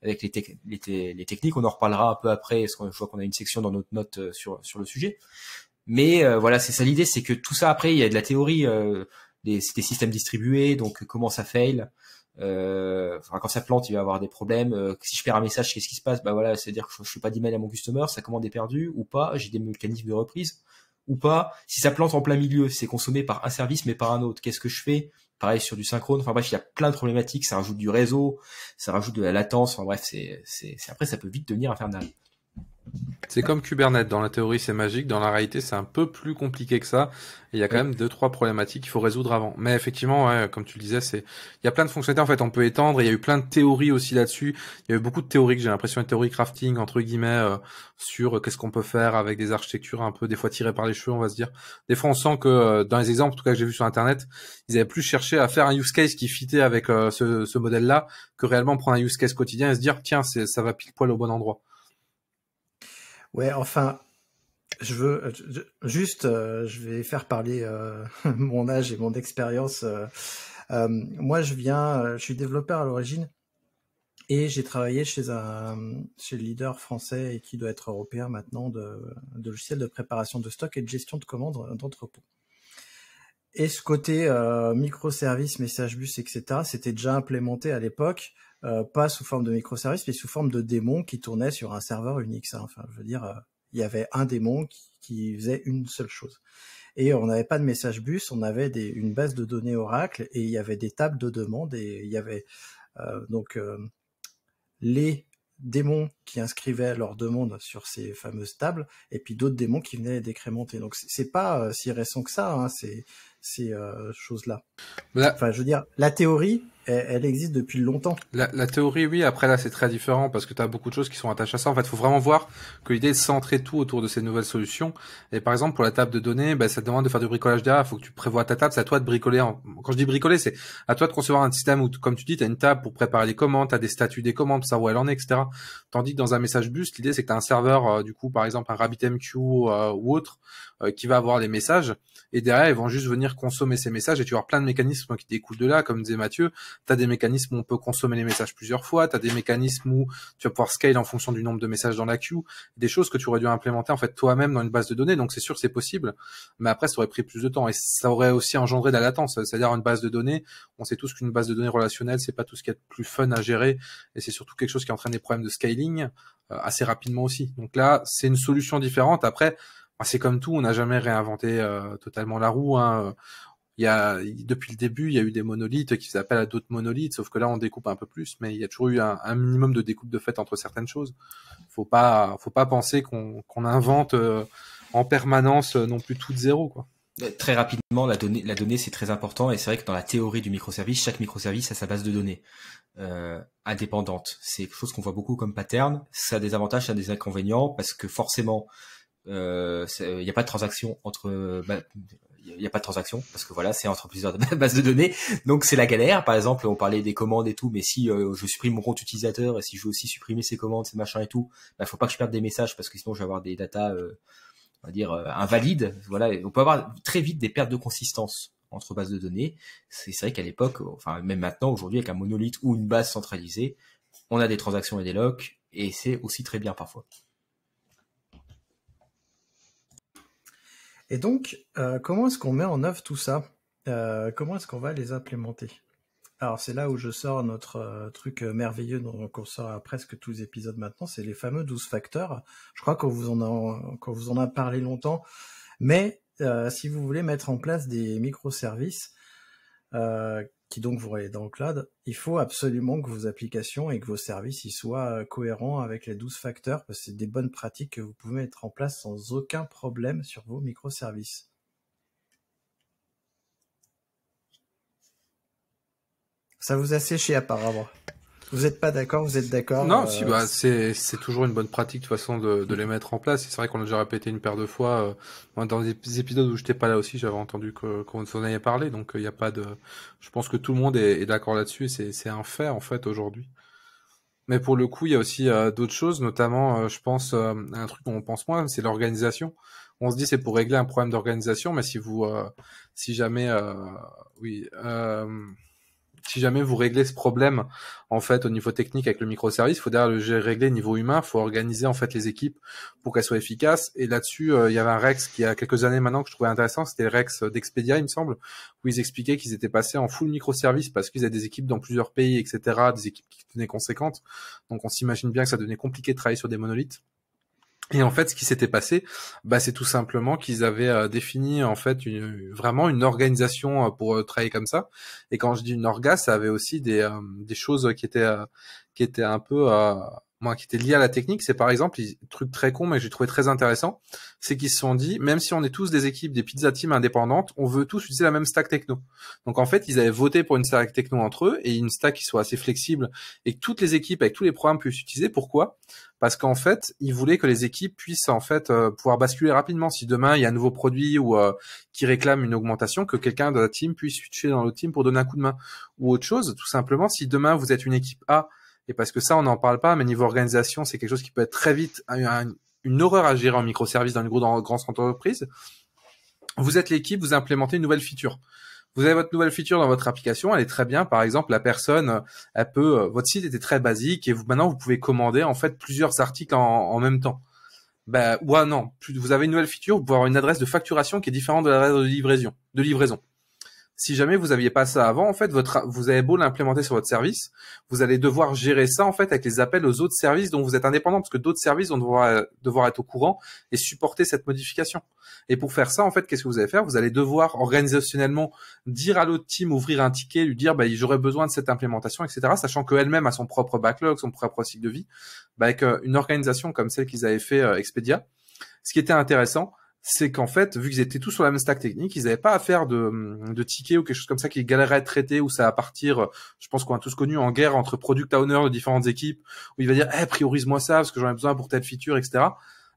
avec les, les, techniques. On en reparlera un peu après, parce je vois qu'on a une section dans notre note euh, sur, sur le sujet. Mais euh, voilà, c'est ça l'idée, c'est que tout ça, après, il y a de la théorie. Euh, c'est des, systèmes distribués, donc comment ça fail. quand ça plante, il va y avoir des problèmes. si je perds un message, qu'est-ce qui se passe Bah voilà, c'est-à-dire que je, ne fais pas d'email à mon customer, sa commande est perdue ou pas J'ai des mécanismes de reprise ou pas. Si ça plante en plein milieu, c'est consommé par un service mais par un autre. Qu'est-ce que je fais Pareil sur du synchrone. Enfin bref, il y a plein de problématiques. Ça rajoute du réseau, ça rajoute de la latence. Enfin bref, après ça peut vite devenir infernal. C'est comme Kubernetes, dans la théorie c'est magique, dans la réalité c'est un peu plus compliqué que ça, il y a quand même deux, trois problématiques qu'il faut résoudre avant. Mais effectivement, ouais, comme tu le disais, c'est il y a plein de fonctionnalités, en fait on peut étendre, il y a eu plein de théories aussi là-dessus, il y a eu beaucoup de théories j'ai l'impression, une théorie crafting, entre guillemets, euh, sur euh, qu'est-ce qu'on peut faire avec des architectures un peu des fois tirées par les cheveux, on va se dire. Des fois on sent que euh, dans les exemples, en tout cas que j'ai vu sur Internet, ils avaient plus cherché à faire un use case qui fitait avec ce, ce modèle-là, que réellement prendre un use case quotidien et se dire, tiens, ça va pile poil au bon endroit. Ouais, enfin, je veux euh, juste, euh, je vais faire parler euh, mon âge et mon expérience. moi, je viens, je suis développeur à l'origine et j'ai travaillé chez un chez le leader français et qui doit être européen maintenant de, de logiciels de préparation de stock et de gestion de commandes d'entrepôt. Et ce côté microservices, message bus, etc., c'était déjà implémenté à l'époque euh, pas sous forme de microservice, mais sous forme de démons qui tournaient sur un serveur Unix. Hein. Enfin, je veux dire, euh, il y avait un démon qui, faisait une seule chose. Et on n'avait pas de message bus, on avait une base de données Oracle et il y avait des tables de demandes, et il y avait euh, donc les démons qui inscrivaient leurs demandes sur ces fameuses tables, et puis d'autres démons qui venaient décrémenter. Donc c'est pas si récent que ça, hein, ces, choses-là. Bah, enfin, je veux dire, la théorie elle, existe depuis longtemps. La, théorie, oui. Après, là, c'est très différent parce que tu as beaucoup de choses qui sont attachées à ça. En fait, il faut vraiment voir que l'idée est de centrer tout autour de ces nouvelles solutions. Et par exemple, pour la table de données, ben, ça te demande de faire du bricolage derrière. Il faut que tu prévois ta table. C'est à toi de bricoler. Quand je dis bricoler, c'est à toi de concevoir un système où, comme tu dis, tu as une table pour préparer les commandes, tu as des statuts des commandes, pour savoir où elle en est, etc. Tandis que dans un message bus, l'idée, c'est que tu as un serveur, euh, du coup, par exemple, un RabbitMQ euh, ou autre, euh, qui va avoir les messages. Et derrière, ils vont juste venir consommer ces messages et tu vas plein de mécanismes qui découlent de là, comme disait Mathieu tu as des mécanismes où on peut consommer les messages plusieurs fois, tu as des mécanismes où tu vas pouvoir scale en fonction du nombre de messages dans la queue, des choses que tu aurais dû implémenter en fait toi-même dans une base de données. Donc c'est sûr c'est possible, mais après ça aurait pris plus de temps et ça aurait aussi engendré de la latence, c'est-à-dire une base de données, on sait tous qu'une base de données relationnelle, c'est pas tout ce qui est plus fun à gérer et c'est surtout quelque chose qui entraîne des problèmes de scaling euh, assez rapidement aussi. Donc là, c'est une solution différente. Après, bah, c'est comme tout, on n'a jamais réinventé euh, totalement la roue. Hein, euh, depuis le début, il y a eu des monolithes qui faisaient appel à d'autres monolithes, sauf que là, on découpe un peu plus, mais il y a toujours eu un, minimum de découpe de fait entre certaines choses. Faut pas, faut pas penser qu'on invente euh, en permanence euh, non plus tout de zéro, Très rapidement, la donnée, la donnée, c'est très important, et c'est vrai que dans la théorie du microservice, chaque microservice a sa base de données euh, indépendante. C'est quelque chose qu'on voit beaucoup comme pattern. Ça a des avantages, ça a des inconvénients, parce que forcément, il n'y a pas de transaction entre bah, il n'y a, pas de transaction parce que voilà, c'est entre plusieurs bases de données, donc c'est la galère. Par exemple, on parlait des commandes et tout, mais si euh, je supprime mon compte utilisateur et si je veux aussi supprimer ses commandes, ses machins et tout, bah faut pas que je perde des messages parce que sinon je vais avoir des datas, euh, on va dire euh, invalides. Voilà, et on peut avoir très vite des pertes de consistance entre bases de données. C'est vrai qu'à l'époque, enfin même maintenant, aujourd'hui, avec un monolithe ou une base centralisée, on a des transactions et des locks et c'est aussi très bien parfois. Et donc, euh, comment est-ce qu'on met en œuvre tout ça euh, Comment est-ce qu'on va les implémenter Alors, c'est là où je sors notre euh, truc merveilleux dont on sort à presque tous les épisodes maintenant, c'est les fameux 12 facteurs. Je crois qu'on vous en qu'on vous en a parlé longtemps, mais si vous voulez mettre en place des microservices, qui donc vous voyez dans le cloud, il faut absolument que vos applications et que vos services y soient euh, cohérents avec les 12 facteurs, parce que c'est des bonnes pratiques que vous pouvez mettre en place sans aucun problème sur vos microservices. Ça vous a séché apparemment. Vous n'êtes pas d'accord, vous êtes d'accord Non, euh, bah, c'est, toujours une bonne pratique de toute façon de, les mettre en place. C'est vrai qu'on a déjà répété une paire de fois. Euh, dans des épisodes où j'étais pas là aussi, j'avais entendu que, qu'on en avait parlé. Donc il euh, n'y a pas de. Je pense que tout le monde est, d'accord là-dessus. c'est, un fait en fait aujourd'hui. Mais pour le coup, il y a aussi d'autres choses, notamment, je pense, un truc dont on pense moins, c'est l'organisation on se dit c'est pour régler un problème d'organisation, mais si vous, si jamais, oui, euh, si jamais vous réglez ce problème en fait au niveau technique avec le microservice, il faut d'ailleurs le régler au niveau humain, faut organiser en fait les équipes pour qu'elles soient efficaces. Et là-dessus, euh, il y avait un Rex qui a quelques années maintenant que je trouvais intéressant, c'était le Rex d'Expedia, il me semble, où ils expliquaient qu'ils étaient passés en full microservice parce qu'ils avaient des équipes dans plusieurs pays, etc., des équipes qui tenaient conséquentes. Donc on s'imagine bien que ça devenait compliqué de travailler sur des monolithes. Et en fait, ce qui s'était passé, bah, c'est tout simplement qu'ils avaient euh, défini en fait une, vraiment une organisation euh, pour euh, travailler comme ça. Et quand je dis une orga, ça avait aussi des, des choses qui étaient qui étaient un peu moi qui était lié à la technique, c'est par exemple, un truc très con mais que j'ai trouvé très intéressant, c'est qu'ils se sont dit, même si on est tous des équipes, des pizza teams indépendantes, on veut tous utiliser la même stack techno. Donc en fait, ils avaient voté pour une stack techno entre eux et une stack qui soit assez flexible et que toutes les équipes avec tous les programmes puissent utiliser. Pourquoi Parce qu'en fait, ils voulaient que les équipes puissent en fait euh, pouvoir basculer rapidement. Si demain il y a un nouveau produit ou euh, qui réclame une augmentation, que quelqu'un de la team puisse switcher dans l'autre team pour donner un coup de main ou autre chose. Tout simplement, si demain vous êtes une équipe A et parce que ça, on n'en parle pas, mais niveau organisation, c'est quelque chose qui peut être très vite une, horreur à gérer en microservice dans une grande, entreprise. Vous êtes l'équipe, vous implémentez une nouvelle feature. Vous avez votre nouvelle feature dans votre application, elle est très bien. Par exemple, la personne, elle peut, euh, votre site était très basique et maintenant vous pouvez commander en fait plusieurs articles en, même temps. Ben ou ouais, non, vous avez une nouvelle feature, vous pouvez avoir une adresse de facturation qui est différente de l'adresse de De livraison si jamais vous aviez pas ça avant, en fait, votre, vous avez beau l'implémenter sur votre service, vous allez devoir gérer ça en fait avec les appels aux autres services dont vous êtes indépendant, parce que d'autres services vont devoir, euh, devoir être au courant et supporter cette modification. Et pour faire ça, en fait, qu'est-ce que vous allez faire Vous allez devoir organisationnellement dire à l'autre team, ouvrir un ticket, lui dire, bah, j'aurais besoin de cette implémentation, etc. Sachant qu'elle-même a son propre backlog, son propre cycle de vie, bah, avec euh, une organisation comme celle qu'ils avaient fait euh, Expedia. Ce qui était intéressant, c'est qu'en fait, vu qu'ils étaient tous sur la même stack technique, ils n'avaient pas à faire de, de tickets ou quelque chose comme ça qui galeraient à traiter, ou ça à partir, je pense qu'on a tous connu en guerre entre product owner de différentes équipes, où il va dire, eh, priorise-moi ça, parce que j'en ai besoin pour telle feature, etc.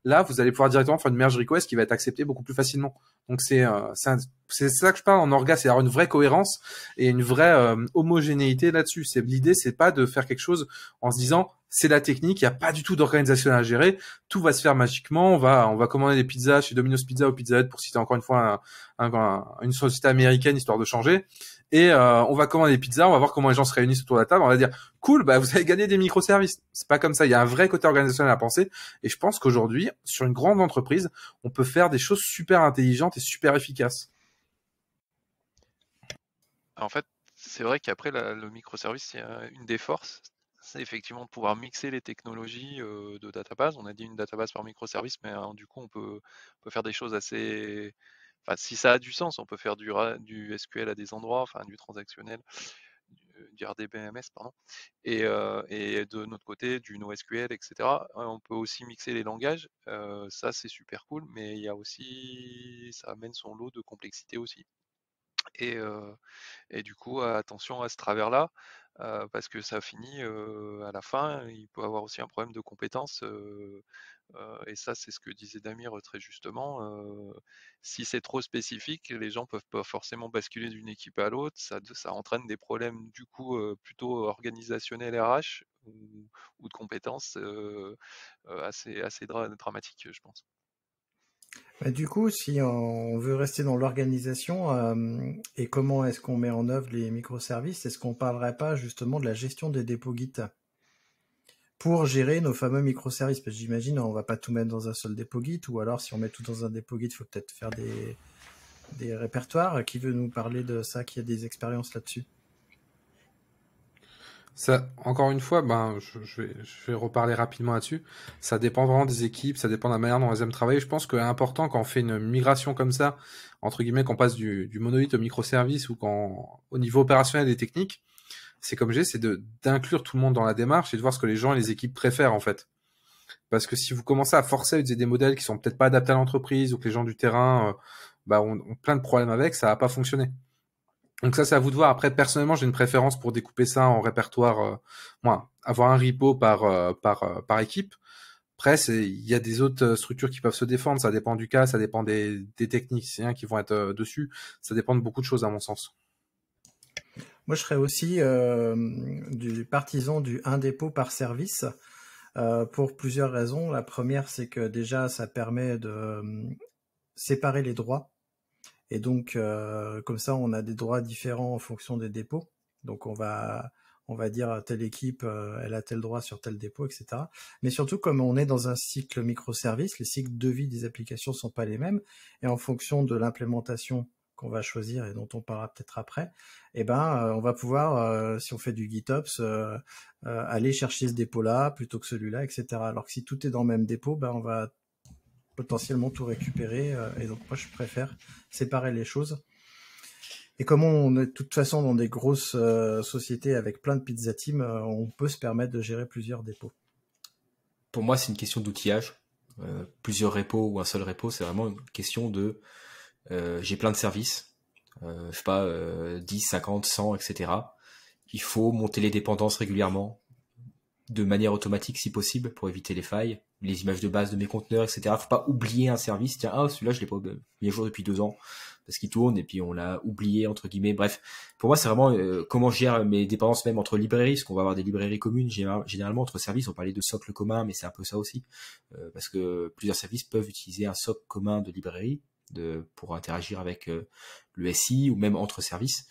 Là, vous allez pouvoir directement faire une merge request qui va être acceptée beaucoup plus facilement. Donc c'est euh, c'est c'est ça que je parle en orga, c'est avoir une vraie cohérence et une vraie euh, homogénéité là-dessus. C'est l'idée, c'est pas de faire quelque chose en se disant c'est la technique, il n'y a pas du tout d'organisation à gérer, tout va se faire magiquement, on va, on va commander des pizzas chez Domino's Pizza ou Pizza Hut pour citer encore une fois un, une société américaine histoire de changer, et euh, on va commander des pizzas, on va voir comment les gens se réunissent autour de la table, on va dire cool, bah vous avez gagné des microservices. C'est pas comme ça, il y a un vrai côté organisationnel à penser, et je pense qu'aujourd'hui, sur une grande entreprise, on peut faire des choses super intelligentes et super efficaces. En fait, c'est vrai qu'après le microservice, c'est une des forces, c'est effectivement de pouvoir mixer les technologies euh, de database. On a dit une database par microservice, mais hein, du coup, on peut, faire des choses assez. Enfin, si ça a du sens, on peut faire du, du SQL à des endroits, enfin, du transactionnel, euh, du, RDBMS, pardon. Euh, et, de notre côté, du NoSQL, etc. On peut aussi mixer les langages. ça, c'est super cool, mais il y a aussi. Ça amène son lot de complexité aussi. Et, et du coup, attention à ce travers-là parce que ça finit à la fin, il peut avoir aussi un problème de compétence. et ça, c'est ce que disait Damir très justement. si c'est trop spécifique, les gens peuvent pas forcément basculer d'une équipe à l'autre. Ça, entraîne des problèmes du coup plutôt organisationnels RH ou, de compétences assez, assez dramatiques, je pense. Bah, du coup, si on veut rester dans l'organisation, euh, et comment est-ce qu'on met en œuvre les microservices, est-ce qu'on parlerait pas justement de la gestion des dépôts Git pour gérer nos fameux microservices Parce que j'imagine, on va pas tout mettre dans un seul dépôt Git, ou alors si on met tout dans un dépôt Git, il faut peut-être faire des, des répertoires. Qui veut nous parler de ça Qui a des expériences là-dessus ça, encore une fois, ben, je, je, vais, je vais, reparler rapidement là-dessus. Ça dépend vraiment des équipes, ça dépend de la manière dont elles aiment travailler. Je pense que important quand on fait une migration comme ça, entre guillemets, qu'on passe du, du monolithe au microservice ou quand, au niveau opérationnel des techniques, c'est comme j'ai, c'est d'inclure tout le monde dans la démarche et de voir ce que les gens et les équipes préfèrent en fait. Parce que si vous commencez à forcer à utiliser des modèles qui sont peut-être pas adaptés à l'entreprise ou que les gens du terrain euh, bah, ont, plein de problèmes avec, ça va pas fonctionner. Donc ça, c'est à vous de voir. Après, personnellement, j'ai une préférence pour découper ça en répertoire, euh, moi, avoir un repo par euh, euh, par équipe. Après, il y a des autres structures qui peuvent se défendre. Ça dépend du cas, ça dépend des, techniques qui vont être dessus. Ça dépend de beaucoup de choses, à mon sens. Moi, je serais aussi du partisan du un dépôt par service pour plusieurs raisons. La première, c'est que déjà, ça permet de séparer les droits et donc, euh, comme ça, on a des droits différents en fonction des dépôts. Donc, on va, on va dire à telle équipe, euh, elle a tel droit sur tel dépôt, etc. Mais surtout, comme on est dans un cycle microservice, les cycles de vie des applications sont pas les mêmes. Et en fonction de l'implémentation qu'on va choisir et dont on parlera peut-être après, eh ben, euh, on va pouvoir, si on fait du GitOps, aller chercher ce dépôt-là plutôt que celui-là, etc. Alors que si tout est dans le même dépôt, ben, on va potentiellement tout récupérer. Euh, et donc moi, je préfère séparer les choses. Et comme on est de toute façon dans des grosses euh, sociétés avec plein de pizza team, euh, on peut se permettre de gérer plusieurs dépôts. Pour moi, c'est une question d'outillage. plusieurs repos ou un seul repo, c'est vraiment une question de j'ai plein de services, je sais pas, 10, 50, 100, etc. Il faut monter les dépendances régulièrement, de manière automatique si possible, pour éviter les failles les images de base de mes conteneurs, etc. Faut pas oublier un service. Tiens, ah, celui-là, je l'ai pas mis à jour depuis deux ans parce qu'il tourne et puis on l'a oublié entre guillemets. Bref, pour moi, c'est vraiment euh, comment je gère mes dépendances même entre librairies, parce qu'on va avoir des librairies communes généralement entre services. On parlait de socle commun, mais c'est un peu ça aussi, euh, parce que plusieurs services peuvent utiliser un socle commun de librairie de, pour interagir avec euh, le SI ou même entre services.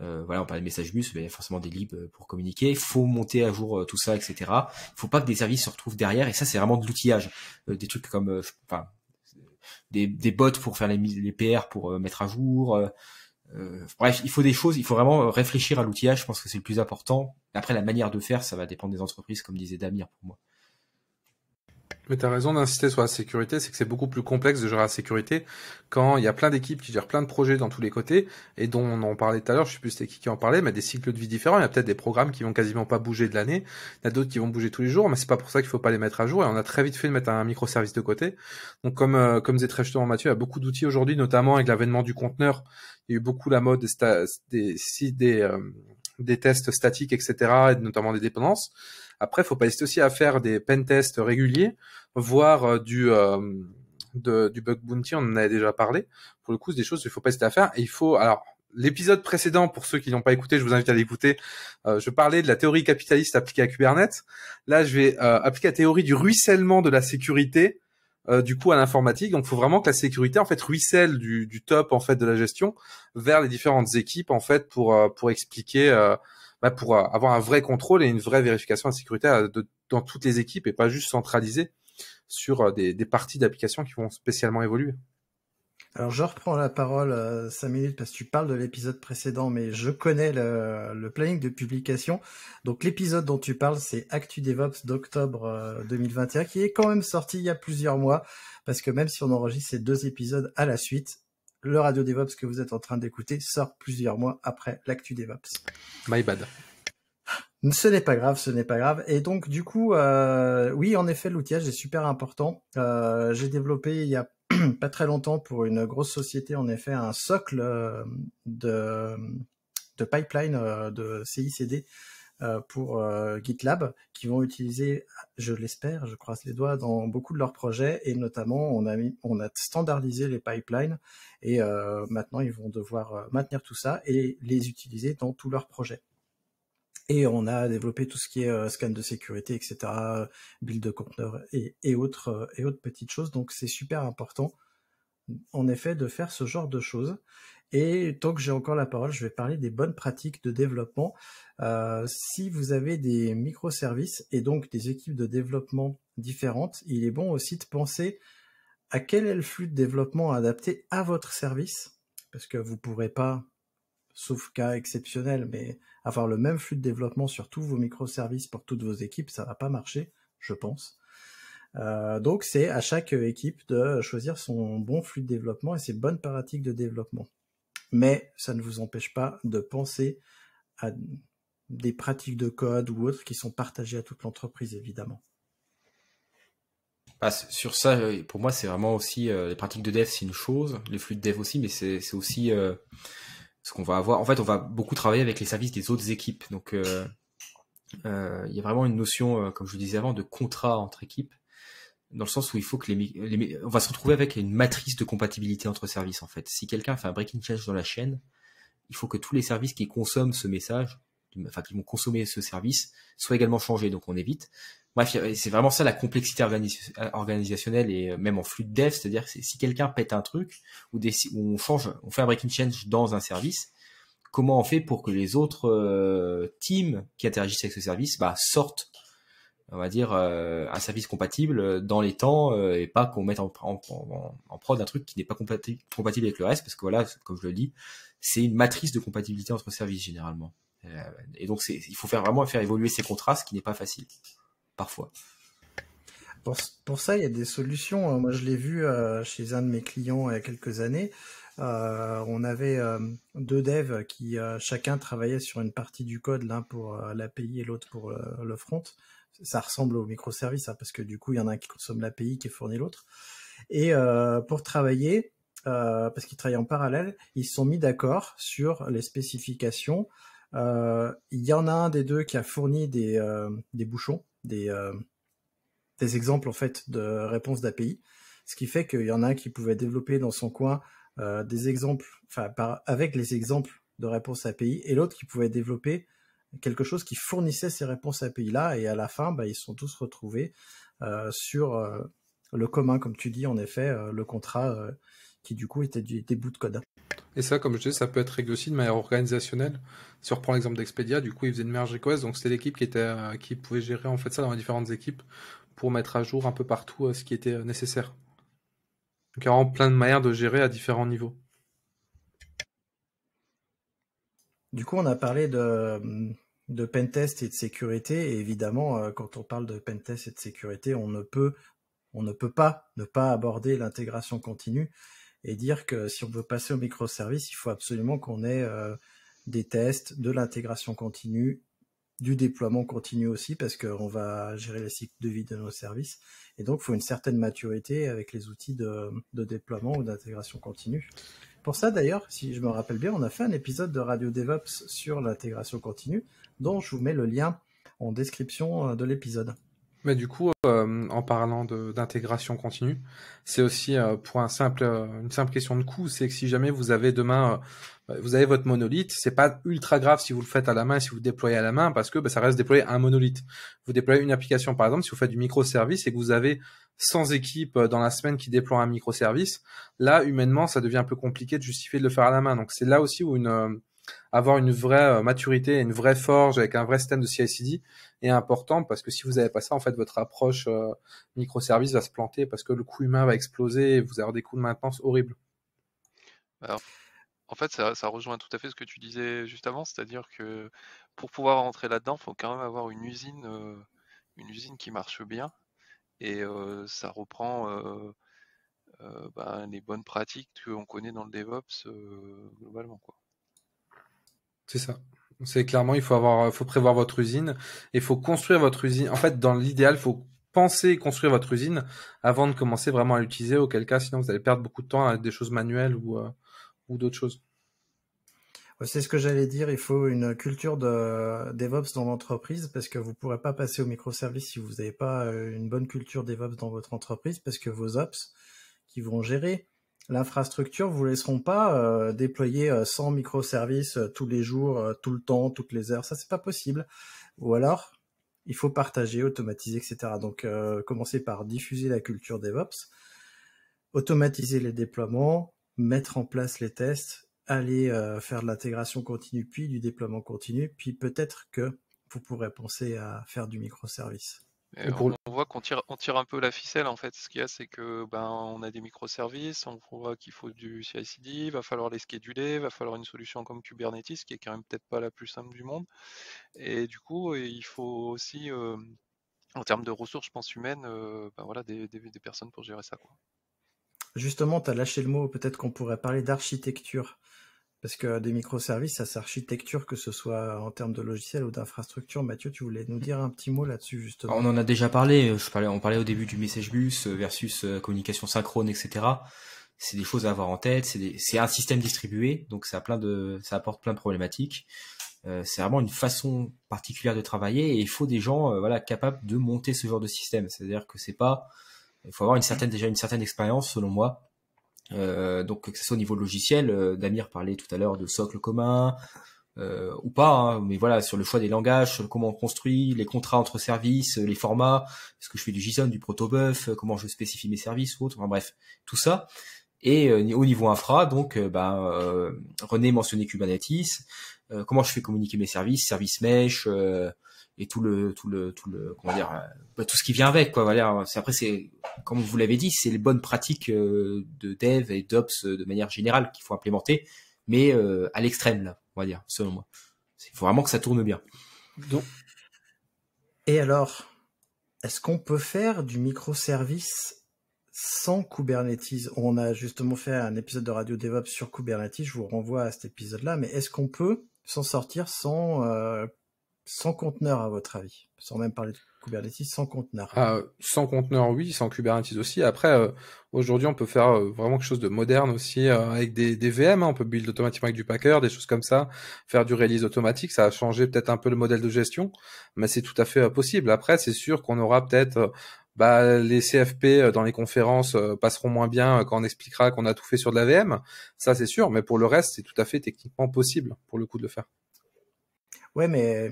Euh, voilà, on parle de messages bus, mais il y a forcément des libs euh, pour communiquer. Il faut monter à jour euh, tout ça, etc. Il faut pas que des services se retrouvent derrière. Et ça, c'est vraiment de l'outillage. Euh, des trucs comme, enfin, des, des bots pour faire les, les PR, pour mettre à jour. bref, il faut des choses. Il faut vraiment réfléchir à l'outillage. Je pense que c'est le plus important. Après, la manière de faire, ça va dépendre des entreprises, comme disait Damir pour moi. Mais tu as raison d'insister sur la sécurité, c'est que c'est beaucoup plus complexe de gérer la sécurité quand il y a plein d'équipes qui gèrent plein de projets dans tous les côtés et dont on en parlait tout à l'heure, je sais plus c'était qui qui en parlait, mais des cycles de vie différents. Il y a peut-être des programmes qui vont quasiment pas bouger de l'année, il y a d'autres qui vont bouger tous les jours, mais c'est pas pour ça qu'il faut pas les mettre à jour et on a très vite fait de mettre un microservice de côté. Donc comme euh, comme disait très justement Mathieu, il y a beaucoup d'outils aujourd'hui, notamment avec l'avènement du conteneur. Il y a eu beaucoup la mode des, des, euh, des tests statiques, etc., et notamment des dépendances. Après, il faut pas hésiter aussi à faire des pen tests réguliers, voire euh, du euh, du bug bounty, on en avait déjà parlé. Pour le coup, c'est des choses qu'il faut pas hésiter à faire. il faut, alors, l'épisode précédent, pour ceux qui n'ont pas écouté, je vous invite à l'écouter. Euh, je parlais de la théorie capitaliste appliquée à Kubernetes. Là, je vais appliquer la théorie du ruissellement de la sécurité. du coup à l'informatique donc faut vraiment que la sécurité en fait ruisselle du, du, top en fait de la gestion vers les différentes équipes en fait pour pour expliquer bah, pour euh, avoir un vrai contrôle et une vraie vérification euh, de sécurité dans toutes les équipes et pas juste centraliser sur euh, des, parties d'applications qui vont spécialement évoluer. Alors je reprends la parole Samuel, parce que tu parles de l'épisode précédent, mais je connais le, planning de publication. Donc l'épisode dont tu parles, c'est ActuDevOps d'octobre 2021, qui est quand même sorti il y a plusieurs mois, parce que même si on enregistre ces deux épisodes à la suite, le Radio DevOps que vous êtes en train d'écouter sort plusieurs mois après l'actu DevOps. My bad. Ce n'est pas grave, ce n'est pas grave. Et donc, du coup, euh, oui, en effet, l'outillage est super important. Euh, j'ai développé il y a pas très longtemps pour une grosse société, en effet, un socle euh, de, de pipeline de CICD euh, pour euh, GitLab, qui vont utiliser, je l'espère, je croise les doigts, dans beaucoup de leurs projets, et notamment on a, on a standardisé les pipelines, et euh, maintenant ils vont devoir maintenir tout ça et les utiliser dans tous leurs projets. Et on a développé tout ce qui est scan de sécurité, etc., build de conteneurs et, et autres petites choses. Donc c'est super important, en effet, de faire ce genre de choses. Et tant que j'ai encore la parole, je vais parler des bonnes pratiques de développement. Euh, si vous avez des microservices et donc des équipes de développement différentes, il est bon aussi de penser à quel est le flux de développement adapté à votre service, parce que vous ne pourrez pas, sauf cas exceptionnel, mais avoir le même flux de développement sur tous vos microservices pour toutes vos équipes, ça ne va pas marcher, je pense. Euh, donc c'est à chaque équipe de choisir son bon flux de développement et ses bonnes pratiques de développement mais ça ne vous empêche pas de penser à des pratiques de code ou autres qui sont partagées à toute l'entreprise, évidemment. Ah, sur ça, euh, pour moi, c'est vraiment aussi euh, les pratiques de dev, c'est une chose, les flux de dev aussi, mais c'est aussi euh, ce qu'on va avoir. En fait, on va beaucoup travailler avec les services des autres équipes. Donc, il y a vraiment une notion, comme je vous disais avant, de contrat entre équipes dans le sens où il faut que les, on va se retrouver avec une matrice de compatibilité entre services en fait. Si quelqu'un fait un breaking change dans la chaîne, il faut que tous les services qui consomment ce message, enfin qui vont consommer ce service, soient également changés. Donc on évite. Bref, c'est vraiment ça la complexité organisationnelle et euh, même en flux de dev, c'est-à-dire que si quelqu'un pète un truc ou, on change, on fait un breaking change dans un service, comment on fait pour que les autres euh, teams qui interagissent avec ce service bah, sortent on va dire, euh, un service compatible euh, dans les temps euh, et pas qu'on mette en, en, prod un truc qui n'est pas compatible, compatible avec le reste, parce que voilà, comme je le dis, c'est une matrice de compatibilité entre services généralement. et donc, il faut faire vraiment faire évoluer ces contrats, ce qui n'est pas facile, parfois. Pour, ça, il y a des solutions. Moi, je l'ai vu chez un de mes clients il y a quelques années. on avait deux devs qui chacun travaillait sur une partie du code, l'un pour l'API et l'autre pour le front ça ressemble au microservices, hein, parce que du coup, il y en a un qui consomme l'API qui fournit l'autre. Et euh, pour travailler, euh, parce qu'ils travaillent en parallèle, ils se sont mis d'accord sur les spécifications. Euh, il y en a un des deux qui a fourni des, bouchons, des, exemples en fait de réponses d'API, ce qui fait qu'il y en a un qui pouvait développer dans son coin des exemples, enfin avec les exemples de réponses API, et l'autre qui pouvait développer quelque chose qui fournissait ces réponses à API-là, et à la fin, bah, ils sont tous retrouvés euh, sur euh, le commun, comme tu dis, en effet, euh, le contrat qui du coup était du des bouts de code. Et ça, comme je disais, ça peut être réglé aussi de manière organisationnelle. Si on reprend l'exemple d'Expedia, du coup, ils faisaient une merge request, donc c'était l'équipe qui, était, qui pouvait gérer en fait ça dans les différentes équipes pour mettre à jour un peu partout ce qui était nécessaire. Donc il y a vraiment plein de manières de gérer à différents niveaux. Du coup, on a parlé de, hum, de pentest et de sécurité. Et évidemment, euh, quand on parle de pentest et de sécurité, on ne peut, on ne peut pas ne pas aborder l'intégration continue et dire que si on veut passer au microservice il faut absolument qu'on ait euh, des tests, de l'intégration continue, du déploiement continu aussi, parce qu'on va gérer les cycles de vie de nos services. Et donc, il faut une certaine maturité avec les outils de déploiement ou d'intégration continue. Pour ça, d'ailleurs, si je me rappelle bien, on a fait un épisode de Radio DevOps sur l'intégration continue dont je vous mets le lien en description euh, de l'épisode. Mais du coup, euh, en parlant d'intégration continue, c'est aussi euh, pour un simple, une simple question de coût, c'est que si jamais vous avez demain, bah, vous avez votre monolithe, c'est pas ultra grave si vous le faites à la main, si vous déployez à la main, parce que bah, ça reste déployer un monolithe. Vous déployez une application, par exemple, si vous faites du microservice et que vous avez 100 équipes dans la semaine qui déploient un microservice, là, humainement, ça devient un peu compliqué de justifier de le faire à la main. Donc c'est là aussi où une avoir une vraie euh, maturité, une vraie forge avec un vrai système de CI/CD est important parce que si vous n'avez pas ça, en fait, votre approche euh, microservice va se planter parce que le coût humain va exploser et vous avoir des coûts de maintenance horribles. en fait, ça, rejoint tout à fait ce que tu disais juste avant, c'est-à-dire que pour pouvoir rentrer là-dedans, il faut quand même avoir une usine, euh, une usine qui marche bien et ça reprend. Ben, les bonnes pratiques qu'on connaît dans le DevOps globalement quoi. C'est ça. C'est clairement, il faut avoir, faut prévoir votre usine et faut construire votre usine. En fait, dans l'idéal, il faut penser et construire votre usine avant de commencer vraiment à l'utiliser. Auquel cas, sinon, vous allez perdre beaucoup de temps avec des choses manuelles ou, euh, ou d'autres choses. C'est ce que j'allais dire. Il faut une culture de DevOps dans l'entreprise parce que vous ne pourrez pas passer au microservice si vous n'avez pas euh, une bonne culture DevOps dans votre entreprise parce que vos ops qui vont gérer l'infrastructure vous laisseront pas euh, déployer sans euh, 100 microservices euh, tous les jours, tout le temps, toutes les heures. Ça, c'est pas possible. Ou alors, il faut partager, automatiser, etc. Donc, commencez par diffuser la culture DevOps, automatiser les déploiements, mettre en place les tests, aller faire de l'intégration continue, puis du déploiement continu, puis peut-être que vous pourrez penser à faire du microservice on, voit qu'on tire, on tire un peu la ficelle en fait. Ce qu'il y a, c'est que ben on a des microservices, on voit qu'il faut du CI/CD, il va falloir les scheduler, il va falloir une solution comme Kubernetes, qui est quand même peut-être pas la plus simple du monde. Et du coup, il faut aussi, euh, en termes de ressources, je pense humaines, euh, ben voilà, des, des, personnes pour gérer ça. Quoi. Justement, tu as lâché le mot. Peut-être qu'on pourrait parler d'architecture. Parce que des microservices, ça s'architecture, que ce soit en termes de logiciel ou d'infrastructure. Mathieu, tu voulais nous dire un petit mot là-dessus, justement On en a déjà parlé. on parlait au début du message bus euh, versus euh, communication synchrone, etc. C'est des choses à avoir en tête. C'est un système distribué, donc ça, a plein de, ça apporte plein de problématiques. Euh, c'est vraiment une façon particulière de travailler et il faut des gens voilà capables de monter ce genre de système. C'est-à-dire que c'est pas, il faut avoir une certaine déjà une certaine expérience selon moi euh, donc que ce soit au niveau logiciel, euh, Damir parlait tout à l'heure de socle commun euh, ou pas, hein, mais voilà sur le choix des langages, sur comment on construit, les contrats entre services, les formats, est-ce que je fais du JSON, du protobuf, comment je spécifie mes services ou autre, enfin, bref, tout ça. Et au niveau infra, donc, ben, René mentionnait Kubernetes. comment je fais communiquer mes services, service mesh, et tout le tout le tout le comment dire euh, bah, tout ce qui vient avec quoi voilà c'est après c'est comme vous l'avez dit c'est les bonnes pratiques euh, de dev et d'ops euh, de manière générale qu'il faut implémenter mais à l'extrême là on va dire selon moi il faut vraiment que ça tourne bien donc et alors est-ce qu'on peut faire du microservice sans Kubernetes on a justement fait un épisode de Radio DevOps sur Kubernetes je vous renvoie à cet épisode là mais est-ce qu'on peut s'en sortir sans sans conteneur, à votre avis Sans même parler de Kubernetes, sans conteneur. Ah, sans conteneur, oui, sans Kubernetes aussi. Après, euh, aujourd'hui, on peut faire euh, vraiment quelque chose de moderne aussi euh, avec des, VM. Hein. On peut build automatiquement avec du Packer, des choses comme ça, faire du release automatique. Ça a changé peut-être un peu le modèle de gestion, mais c'est tout à fait possible. Après, c'est sûr qu'on aura peut-être... Bah, les CFP dans les conférences passeront moins bien quand on expliquera qu'on a tout fait sur de la VM, ça c'est sûr, mais pour le reste, c'est tout à fait techniquement possible pour le coup de le faire. Ouais, mais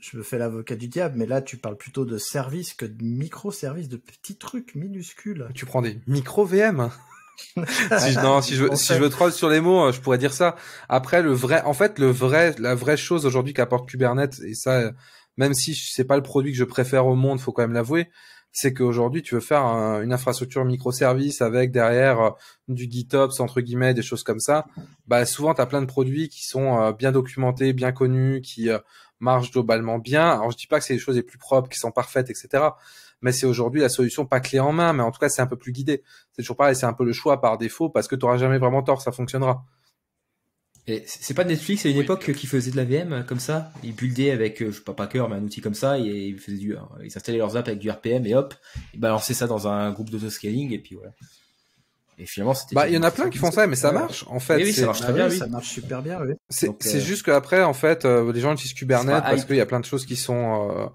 je me fais l'avocat du diable, mais là, tu parles plutôt de service que de microservices, de petits trucs minuscules. Tu prends des micro-VM si non, si je, si je veux troll sur les mots, euh, je pourrais dire ça. Après, le vrai, en fait, le vrai, la vraie chose aujourd'hui qu'apporte Kubernetes, et ça, euh, même si c'est pas le produit que je préfère au monde, faut quand même l'avouer, c'est qu'aujourd'hui, tu veux faire une infrastructure microservice avec derrière euh, du GitOps, entre guillemets, des choses comme ça. Bah, souvent, tu as plein de produits qui sont bien documentés, bien connus, qui, marche globalement bien. Alors je dis pas que c'est les choses les plus propres, qui sont parfaites, etc. Mais c'est aujourd'hui la solution pas clé en main, mais en tout cas c'est un peu plus guidé. C'est toujours pareil, c'est un peu le choix par défaut parce que tu jamais vraiment tort, ça fonctionnera. Et c'est pas Netflix, c'est une époque qui faisait de la VM euh, comme ça. Ils buildaient avec, euh, je sais pas, cœur, mais un outil comme ça. Et ils faisaient du, euh, ils installaient leurs apps avec du RPM et hop, ils balançaient ça dans un groupe d'autoscaling et puis voilà. Et finalement, c'était. Bah, il y en a plein qui font ça, mais ça ah marche en fait. Eh oui, ça marche très bien. Ça marche super bien. Oui. C'est euh, juste qu'après, en fait, euh, les gens utilisent Kubernetes parce qu'il y a plein de choses qui sont. Euh,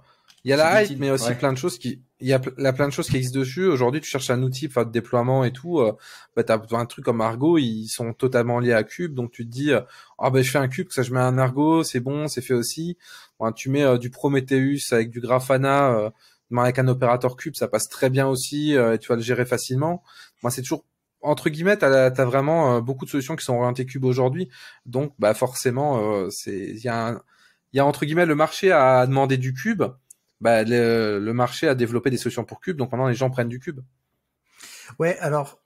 il y a la hype, mais aussi plein de choses qui, il y a plein de choses qui existent dessus. Aujourd'hui, tu cherches un outil, enfin, de déploiement et tout. Euh, bah, t'as un truc comme Argo, ils sont totalement liés à Cube, donc tu te dis, ah ben, je fais un Cube, ça, je mets un Argo, c'est bon, c'est fait aussi. tu mets du Prometheus avec du Grafana, euh, avec un opérateur Cube, ça passe très bien aussi, et tu vas le gérer facilement. Moi, c'est toujours entre guillemets, tu as, vraiment euh, beaucoup de solutions qui sont orientées cube aujourd'hui. Donc, bah forcément, euh, c'est il y, a entre guillemets le marché à demander du cube. Bah, le, marché a développé des solutions pour cube. Donc maintenant, les gens prennent du cube. Ouais, alors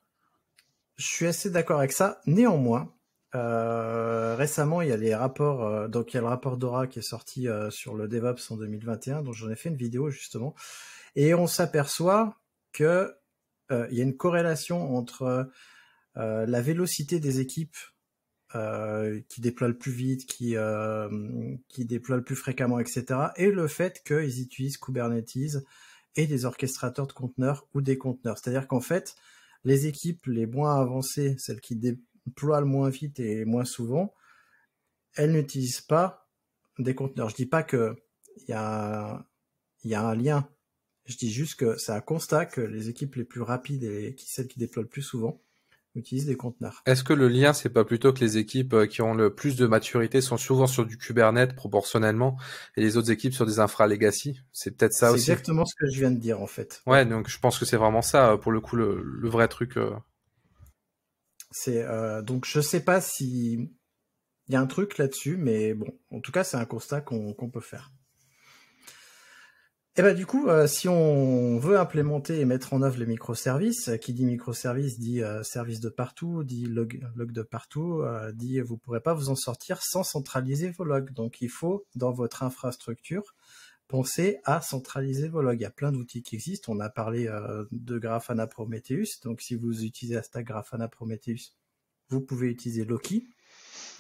je suis assez d'accord avec ça. Néanmoins, euh, récemment, il y a les rapports. donc il y a le rapport Dora qui est sorti sur le DevOps en 2021. Donc j'en ai fait une vidéo justement, et on s'aperçoit que euh, il y a une corrélation entre euh, la vélocité des équipes euh, qui déploient le plus vite, qui déploient qui le plus fréquemment, etc. Et le fait qu'ils utilisent Kubernetes et des orchestrateurs de conteneurs ou des conteneurs. C'est-à-dire qu'en fait, les équipes les moins avancées, celles qui déploient le moins vite et moins souvent, elles n'utilisent pas des conteneurs. Je ne dis pas qu'il y a un lien je dis juste que c'est un constat que les équipes les plus rapides et celles qui déploient le plus souvent utilisent des conteneurs. Est-ce que le lien, c'est pas plutôt que les équipes euh, qui ont le plus de maturité sont souvent sur du Kubernetes proportionnellement et les autres équipes sur des infra legacy C'est peut-être ça aussi. C'est exactement ce que je viens de dire en fait. Ouais, donc je pense que c'est vraiment ça euh, pour le coup le, vrai truc. Euh. C'est donc je sais pas s'il y a un truc là-dessus, mais bon, en tout cas c'est un constat qu'on peut faire. Et eh bien, du coup, euh, si on veut implémenter et mettre en œuvre les microservices, euh, qui dit microservices dit euh, service de partout, dit log, de partout, dit vous ne pourrez pas vous en sortir sans centraliser vos logs. Donc il faut dans votre infrastructure penser à centraliser vos logs. Il y a plein d'outils qui existent. On a parlé de Grafana Prometheus. Donc si vous utilisez Asta Grafana Prometheus, vous pouvez utiliser Loki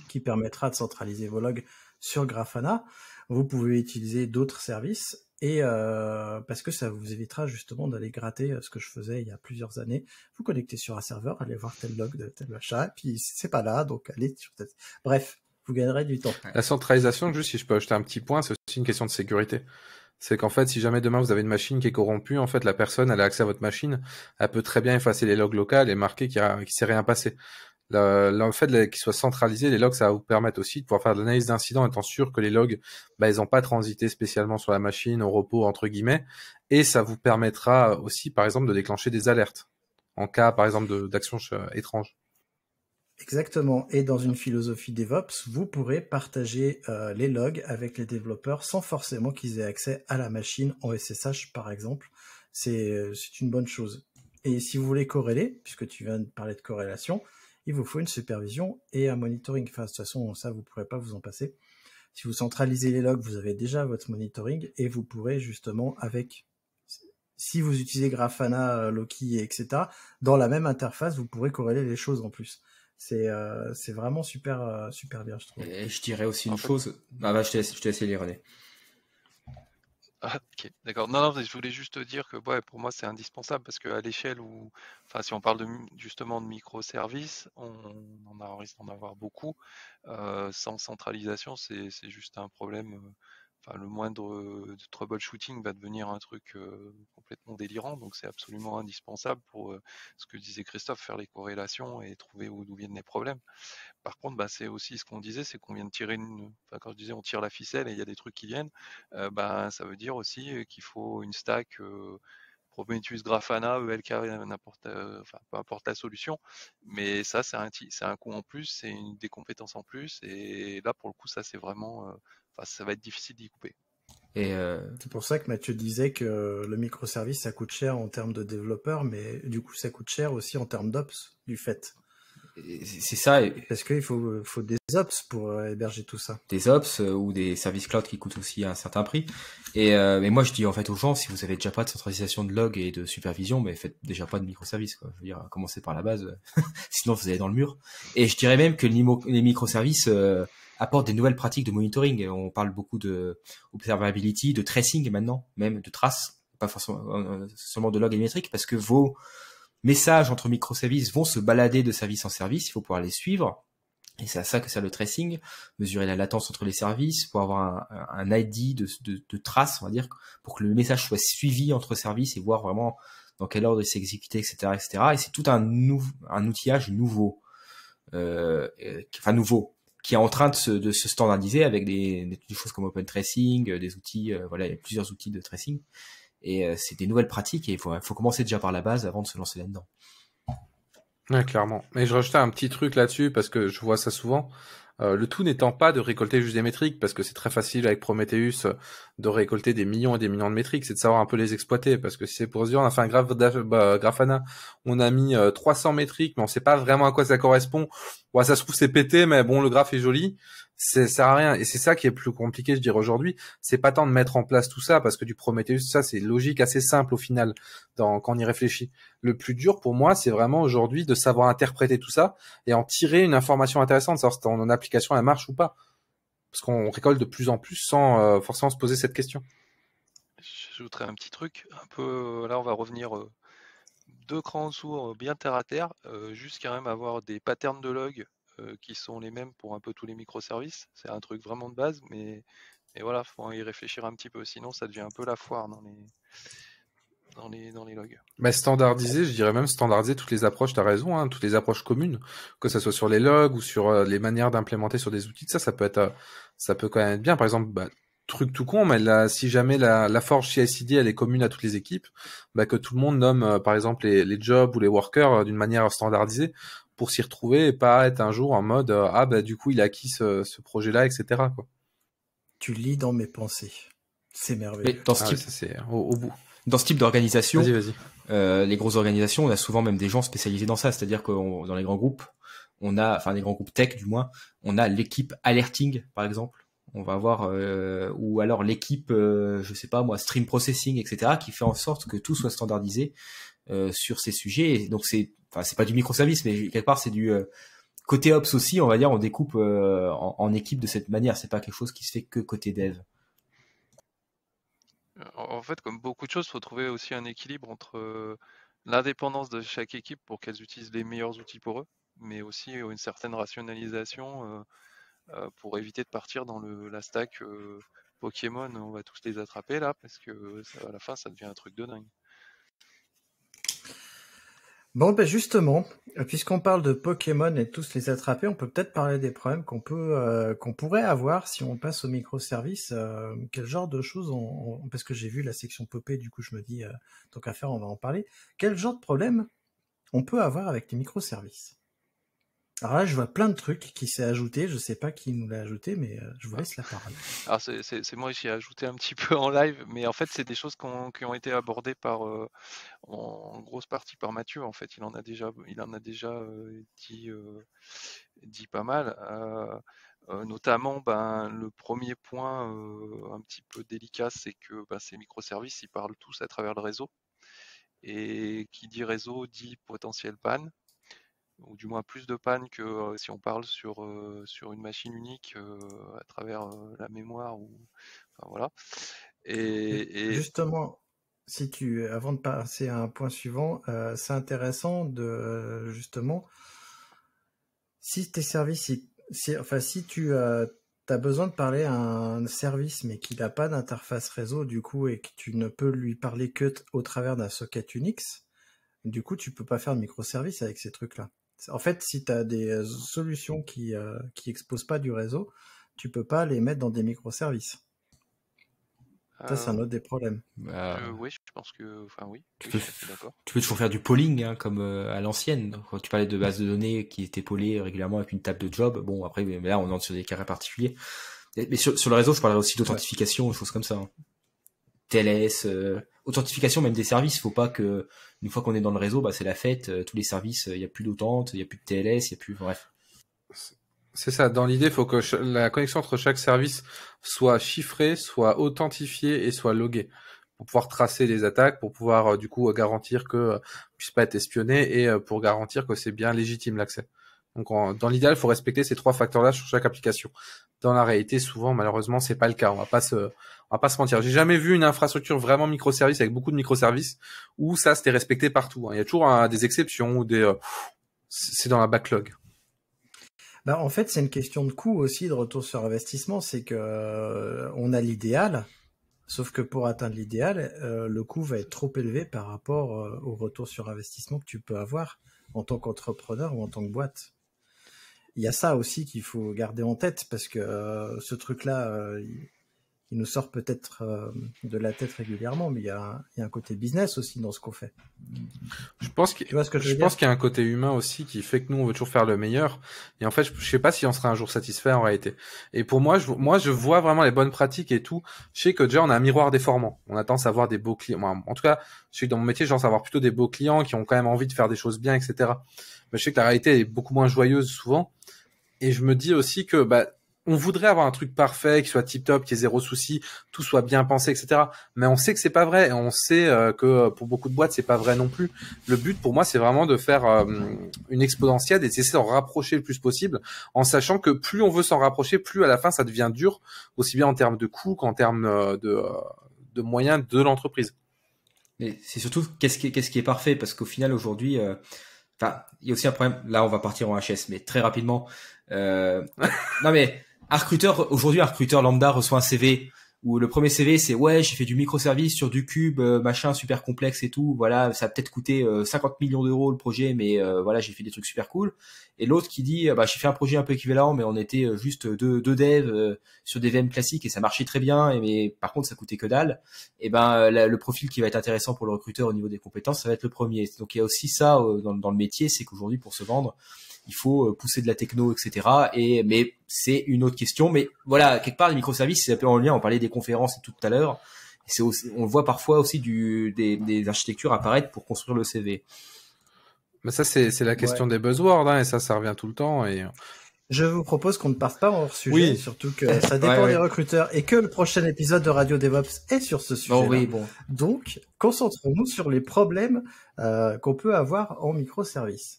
qui permettra de centraliser vos logs sur Grafana. Vous pouvez utiliser d'autres services et euh, parce que ça vous évitera justement d'aller gratter euh, ce que je faisais il y a plusieurs années. Vous connectez sur un serveur, allez voir tel log de tel achat, et puis c'est pas là, donc allez sur tel... Bref, vous gagnerez du temps. La centralisation, juste si je peux ajouter un petit point, c'est aussi une question de sécurité. C'est qu'en fait, si jamais demain vous avez une machine qui est corrompue, en fait, la personne, elle a accès à votre machine, elle peut très bien effacer les logs locaux et marquer qu'il ne s'est rien passé. Le, fait qu'ils soient centralisés, les logs, ça va vous permettre aussi de pouvoir faire de l'analyse d'incidents, étant sûr que les logs, bah, ils n'ont pas transité spécialement sur la machine, au repos, entre guillemets. Et ça vous permettra aussi, par exemple, de déclencher des alertes en cas, par exemple, d'action euh, étrange. Exactement. Et dans une philosophie DevOps, vous pourrez partager euh, les logs avec les développeurs sans forcément qu'ils aient accès à la machine en SSH, par exemple. Euh, c'est une bonne chose. Et si vous voulez corréler, puisque tu viens de parler de corrélation, il vous faut une supervision et un monitoring. de toute façon, ça, vous ne pourrez pas vous en passer. Si vous centralisez les logs, vous avez déjà votre monitoring et vous pourrez justement, avec, si vous utilisez Grafana, euh, Loki, etc., dans la même interface, vous pourrez corréler les choses en plus. C'est euh, vraiment super, euh, super bien, je trouve. Et je dirais aussi une chose. Ah bah, je t'ai je te ah, ok, d'accord. Non, non, je voulais juste dire que pour moi, c'est indispensable parce qu'à l'échelle où, enfin, si on parle justement de microservices, on, on, a, risque d'en avoir beaucoup. Euh, sans centralisation, c'est juste un problème euh, le moindre euh, troubleshooting va devenir un truc euh, complètement délirant. Donc c'est absolument indispensable pour euh, ce que disait Christophe, faire les corrélations et trouver où d'où viennent les problèmes. Par contre, bah, c'est aussi ce qu'on disait, c'est qu'on vient de tirer une. Enfin, quand je disais on tire la ficelle et il y a des trucs qui viennent, bah, ça veut dire aussi qu'il faut une stack. Prometheus, Grafana, ELK, n'importe, peu importe la solution. Mais ça, c'est un, un coût en plus, c'est une, des compétences en plus. Et là, pour le coup, ça, c'est vraiment ça va être difficile d'y couper. Euh, c'est pour ça que Mathieu disait que le microservice, ça coûte cher en termes de développeurs, mais du coup, ça coûte cher aussi en termes d'ops, du fait. C'est ça. Parce qu'il faut, faut, des ops pour euh, héberger tout ça. Des ops euh, ou des services cloud qui coûtent aussi un certain prix. Et mais moi, je dis en fait aux gens, si vous avez déjà pas de centralisation de log et de supervision, mais faites déjà pas de microservices. Quoi. Je veux dire, commencez par la base, sinon vous allez dans le mur. Et je dirais même que les microservices, apporte des nouvelles pratiques de monitoring. On parle beaucoup de observability, de tracing maintenant, même de traces, pas forcément euh, seulement de log métriques, parce que vos messages entre microservices vont se balader de service en service. Il faut pouvoir les suivre. Et c'est à ça que sert le tracing, mesurer la latence entre les services pour avoir un, ID de, de, trace, on va dire, pour que le message soit suivi entre services et voir vraiment dans quel ordre il s'est exécuté, etc., etc. Et c'est tout un, un outillage nouveau, euh, enfin nouveau, qui est en train de se, standardiser avec des, des, choses comme Open Tracing, euh, des outils, euh, voilà, il y a plusieurs outils de tracing. Et euh, c'est des nouvelles pratiques et il faut, commencer déjà par la base avant de se lancer là-dedans. clairement. mais je rajoutais un petit truc là-dessus parce que je vois ça souvent. Euh, le tout n'étant pas de récolter juste des métriques, parce que c'est très facile avec Prometheus euh, de récolter des millions et des millions de métriques, c'est de savoir un peu les exploiter, parce que si c'est pour se dire, on a fait un bah, Grafana, on a mis 300 euh, métriques, mais on sait pas vraiment à quoi ça correspond. Ouais, ça se trouve c'est pété, mais bon, le graphe est joli ça sert à rien. Et c'est ça qui est plus compliqué, je dirais aujourd'hui. C'est pas tant de mettre en place tout ça, parce que du Prometheus, ça, c'est logique assez simple au final, quand on y réfléchit. Le plus dur pour moi, c'est vraiment aujourd'hui de savoir interpréter tout ça et en tirer une information intéressante, savoir si ton application elle marche ou pas. Parce qu'on récolte de plus en plus sans euh, forcément se poser cette question. je voudrais un petit truc, un peu, euh, là on va revenir euh, deux crans en dessous, bien terre à terre, jusqu'à juste quand même avoir des patterns de log euh, qui sont les mêmes pour un peu tous les microservices. C'est un truc vraiment de base, mais, mais voilà, faut y réfléchir un petit peu, sinon ça devient un peu la foire dans les, dans les, logs. Mais standardiser, je dirais même standardiser toutes les approches, tu as raison, hein, toutes les approches communes, que ce soit sur les logs ou sur euh, les manières d'implémenter sur des outils, ça, ça peut être, euh, ça peut quand même être bien. Par exemple, bah, truc tout con, mais là, si jamais la, forge CICD elle est commune à toutes les équipes, bah, que tout le monde nomme par exemple les, jobs ou les workers d'une manière standardisée, pour s'y retrouver et pas être un jour en mode euh, ah bah du coup il a acquis ce, projet-là, etc. Quoi. Tu lis dans mes pensées. C'est merveilleux. dans ce ah type, au, bout. Dans ce type d'organisation, euh, les grosses organisations, on a souvent même des gens spécialisés dans ça, c'est-à-dire que dans les grands groupes, on a, enfin les grands groupes tech du moins, on a l'équipe alerting par exemple. On va voir euh, ou alors l'équipe, je sais pas moi, stream processing, etc., qui fait en sorte que tout soit standardisé sur ces sujets. Et donc c'est enfin c'est pas du microservice, mais quelque part c'est du euh, côté ops aussi, on va dire, on découpe euh, en, équipe de cette manière. C'est pas quelque chose qui se fait que côté dev. En fait, comme beaucoup de choses, il faut trouver aussi un équilibre entre euh, l'indépendance de chaque équipe pour qu'elles utilisent les meilleurs outils pour eux, mais aussi une certaine rationalisation pour éviter de partir dans le, la stack Pokémon, on va tous les attraper là, parce que à la fin, ça devient un truc de dingue. Bon, ben justement, euh, puisqu'on parle de Pokémon et de tous les attraper, on peut peut-être parler des problèmes qu'on peut, euh, qu'on pourrait avoir si on passe aux microservices. Euh, quel genre de choses parce que j'ai vu la section popée, du coup je me dis euh, tant qu'à faire, on va en parler. Quel genre de problème on peut avoir avec les microservices alors là, je vois plein de trucs qui s'est ajouté. Je ne sais pas qui nous l'a ajouté, mais euh, je vous ah. laisse la parole. Alors c'est moi qui ai ajouté un petit peu en live, mais en fait, c'est des choses qui ont, été abordées par, euh, en, grosse partie par Mathieu. En fait, il en a déjà, il en a déjà euh, dit, dit pas mal. notamment, ben, le premier point un petit peu délicat, c'est que ben, ces microservices, ils parlent tous à travers le réseau. Et qui dit réseau dit potentiel panne ou du moins plus de panne que si on parle sur, sur une machine unique à travers la mémoire. Ou... Enfin, voilà. Et, Justement, si tu, avant de passer à un point suivant, c'est intéressant de justement, si tes services, si, enfin, si tu as besoin de parler à un service mais qui n'a pas d'interface réseau du coup et que tu ne peux lui parler que au travers d'un socket Unix, du coup tu peux pas faire de microservice avec ces trucs là. En fait, si tu as des euh, solutions qui n'exposent euh, exposent pas du réseau, tu peux pas les mettre dans des microservices. Ça, c'est un euh, autre des problèmes. Bah, oui, je pense que. Enfin, oui. Tu, peux... tu peux toujours faire du polling, hein, comme à l'ancienne. Quand tu parlais de bases de données qui étaient pollées régulièrement avec une table de job, bon, après, là, on entre sur des carrés particuliers. Mais sur, le réseau, je parlerais aussi d'authentification, des choses comme ça. Hein. TLS, authentification même des services. Faut pas que une fois qu'on est dans le réseau, bah, c'est la fête, euh, tous les services, il euh, n'y a plus d'authentes, il n'y a plus de TLS, il n'y a plus, bref. C'est ça. Dans l'idée, il faut que la connexion entre chaque service soit chiffrée, soit authentifiée et soit loguée pour pouvoir tracer les attaques, pour pouvoir euh, du coup garantir que puisse pas être espionné et pour garantir que c'est bien légitime l'accès. Donc, dans l'idéal, il faut respecter ces trois facteurs-là sur chaque application. Dans la réalité, souvent, malheureusement, c'est pas le cas. On va pas se, on va pas se mentir, j'ai jamais vu une infrastructure vraiment microservice avec beaucoup de microservices où ça c'était respecté partout. Hein. Il y a toujours hein, des exceptions ou des, euh, c'est dans la backlog. Bah, en fait, c'est une question de coût aussi, de retour sur investissement. C'est que euh, on a l'idéal, sauf que pour atteindre l'idéal, euh, le coût va être trop élevé par rapport au retour sur investissement que tu peux avoir en tant qu'entrepreneur ou en tant que boîte. Il y a ça aussi qu'il faut garder en tête parce que ce truc-là, il nous sort peut-être euh, de la tête régulièrement, mais il y, a, un côté business aussi dans ce qu'on fait. Je pense qu'il y a un côté humain aussi qui fait que nous on veut toujours faire le meilleur. Et en fait, je, ne sais pas si on sera un jour satisfait en réalité. Et pour moi, je, moi je vois vraiment les bonnes pratiques et tout. Je sais que déjà on a un miroir déformant. On a tendance à avoir des beaux clients. en tout cas, je suis dans mon métier, j'ai tendance à avoir plutôt des beaux clients qui ont quand même envie de faire des choses bien, etc. Mais je sais que la réalité est beaucoup moins joyeuse souvent. Et je me dis aussi que bah, on voudrait avoir un truc parfait, qui soit tip top, qui ait zéro souci, tout soit bien pensé, etc. Mais on sait que c'est pas vrai. et On sait euh, que pour beaucoup de boîtes, c'est pas vrai non plus. Le but pour moi, c'est vraiment de faire euh, une exponentielle et d'essayer d'en rapprocher le plus possible, en sachant que plus on veut s'en rapprocher, plus à la fin ça devient dur, aussi bien en termes de coûts qu'en termes euh, de, de moyens de l'entreprise. Mais c'est surtout qu'est-ce qui, ce qui, est parfait, parce qu'au final aujourd'hui. il y a aussi un problème. Là, on va partir en HS, mais très rapidement. Euh... non, mais un recruteur, aujourd'hui, un recruteur lambda reçoit un CV où le premier CV c'est ouais j'ai fait du microservice sur du cube euh, machin super complexe et tout voilà ça a peut-être coûté 50 euh, millions d'euros le projet mais euh, voilà j'ai fait des trucs super cool et l'autre qui dit bah j'ai fait un projet un peu équivalent mais on était juste deux, deux devs sur des VM classiques et ça marchait très bien et mais par contre ça coûtait que dalle et ben le profil qui va être intéressant pour le recruteur au niveau des compétences ça va être le premier donc il y a aussi ça dans le métier c'est qu'aujourd'hui pour se vendre il faut euh, pousser de la techno, etc. Et mais c'est une autre question. Mais voilà, quelque part les microservices, c'est un peu en lien. On parlait des conférences tout à l'heure. C'est on voit parfois aussi du, des, architectures apparaître pour construire le CV. Mais ça, c'est la question des buzzwords, hein, et ça, ça revient tout le temps. Et euh. je vous propose qu'on ne parte pas en hors sujet, surtout que ça dépend des recruteurs et que le prochain épisode de Radio DevOps est sur ce oh sujet. oui, bon. Donc, concentrons-nous sur les problèmes euh, qu'on peut avoir en microservices.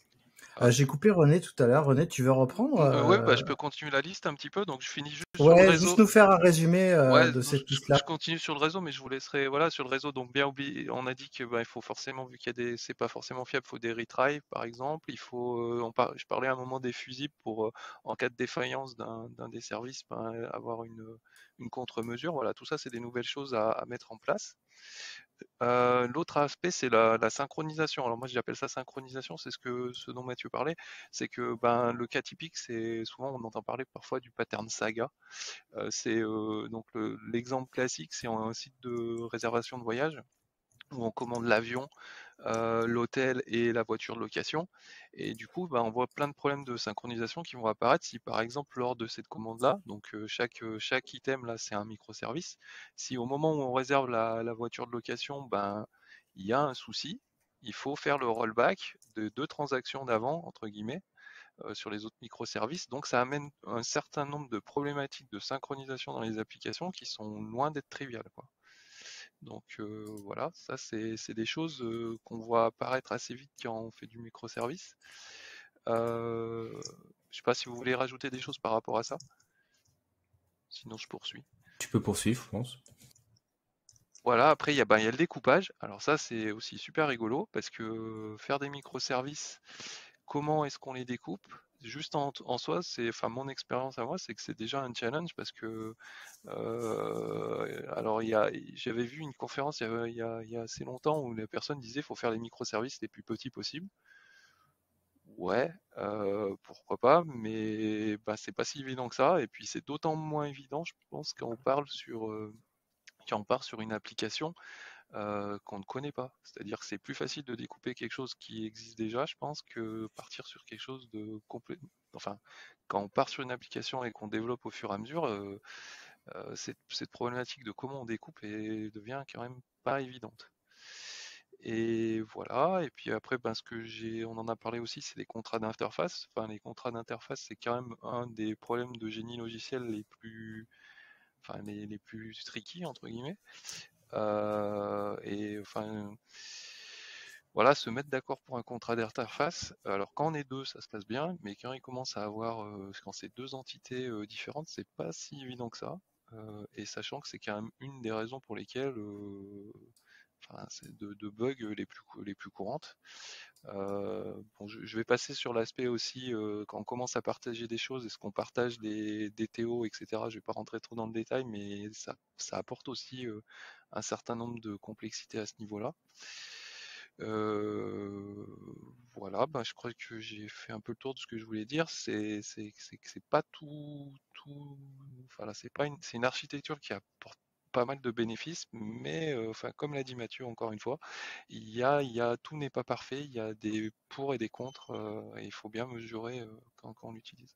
Ah, j'ai coupé René tout à l'heure. René, tu veux reprendre euh, Oui, bah, je euh, peux continuer la liste un petit peu. Donc, je finis juste ouais, sur le réseau. juste nous faire un résumé euh, de cette liste-là. Je continue sur le réseau, mais je vous laisserai voilà, sur le réseau. Donc, bien oublié, on a dit que bah, il faut forcément, vu qu'il y a des, c'est pas forcément fiable, il faut des retries, par exemple. Il faut, on je parlais à un moment des fusibles pour, en cas de défaillance d'un des services, ben, avoir une, contre-mesure. Voilà, tout ça, c'est des nouvelles choses à, à mettre en place. Euh, l'autre aspect, c'est la, synchronisation. Alors moi, j'appelle ça synchronisation, c'est ce que ce dont Mathieu parlait, c'est que ben, le cas typique, c'est souvent on entend parler parfois du pattern saga. Euh, c'est euh, donc l'exemple classique, c'est un site de réservation de voyage où on commande l'avion euh, l'hôtel et la voiture de location. Et du coup, bah, on voit plein de problèmes de synchronisation qui vont apparaître si par exemple lors de cette commande-là, donc euh, chaque, euh, chaque item là c'est un microservice, si au moment où on réserve la, voiture de location, ben il y a un souci, il faut faire le rollback de deux transactions d'avant, entre guillemets, sur les autres microservices. Donc ça amène un certain nombre de problématiques de synchronisation dans les applications qui sont loin d'être triviales. Quoi. Donc euh, voilà, ça c'est des choses euh, qu'on voit apparaître assez vite quand on fait du microservice. Je euh, je sais pas si vous voulez rajouter des choses par rapport à ça. Sinon je poursuis. Tu peux poursuivre, je pense. Voilà, après il y, ben, il y a le découpage. Alors ça c'est aussi super rigolo parce que faire des microservices, comment est-ce qu'on les découpe juste en, soi, c'est, enfin, mon expérience à moi, c'est que c'est déjà un challenge parce que, euh, alors, j'avais vu une conférence il y, a, il y, a, assez longtemps où la personne disait faut faire les microservices les plus petits possibles. Ouais, euh, pourquoi pas, mais bah, c'est pas si évident que ça. Et puis c'est d'autant moins évident, je pense, quand on parle sur, euh, quand on part sur une application euh, qu'on ne connaît pas. C'est-à-dire que c'est plus facile de découper quelque chose qui existe déjà, je pense, que partir sur quelque chose de complet. Enfin, quand on part sur une application et qu'on développe au fur et à mesure, euh, euh, cette, problématique de comment on découpe devient quand même pas évidente. Et voilà. Et puis après, ben, ce que j'ai, on en a parlé aussi, c'est les contrats d'interface. Enfin, les contrats d'interface, c'est quand même un des problèmes de génie logiciel les plus, enfin, les, les plus tricky entre guillemets, euh, et enfin voilà, se mettre d'accord pour un contrat d'interface. Alors quand on est deux, ça se passe bien, mais quand il commence à avoir, euh, quand c'est deux entités euh, différentes, c'est pas si évident que ça. et sachant que c'est quand même une des raisons pour lesquelles de, bugs les plus, les plus courantes. Euh, je, vais passer sur l'aspect aussi euh, quand on commence à partager des choses, est-ce qu'on partage des, des TO, etc. Je vais pas rentrer trop dans le détail, mais ça, ça apporte aussi euh, un certain nombre de complexités à ce niveau-là. voilà, bah, je crois que j'ai fait un peu le tour de ce que je voulais dire. C'est que c'est pas tout, tout. c'est une, c'est une architecture qui apporte pas mal de bénéfices, mais enfin, comme l'a dit Mathieu encore une fois, il y a, il y a tout n'est pas parfait, il y a des pour et des contre, et il faut bien mesurer quand, on l'utilise.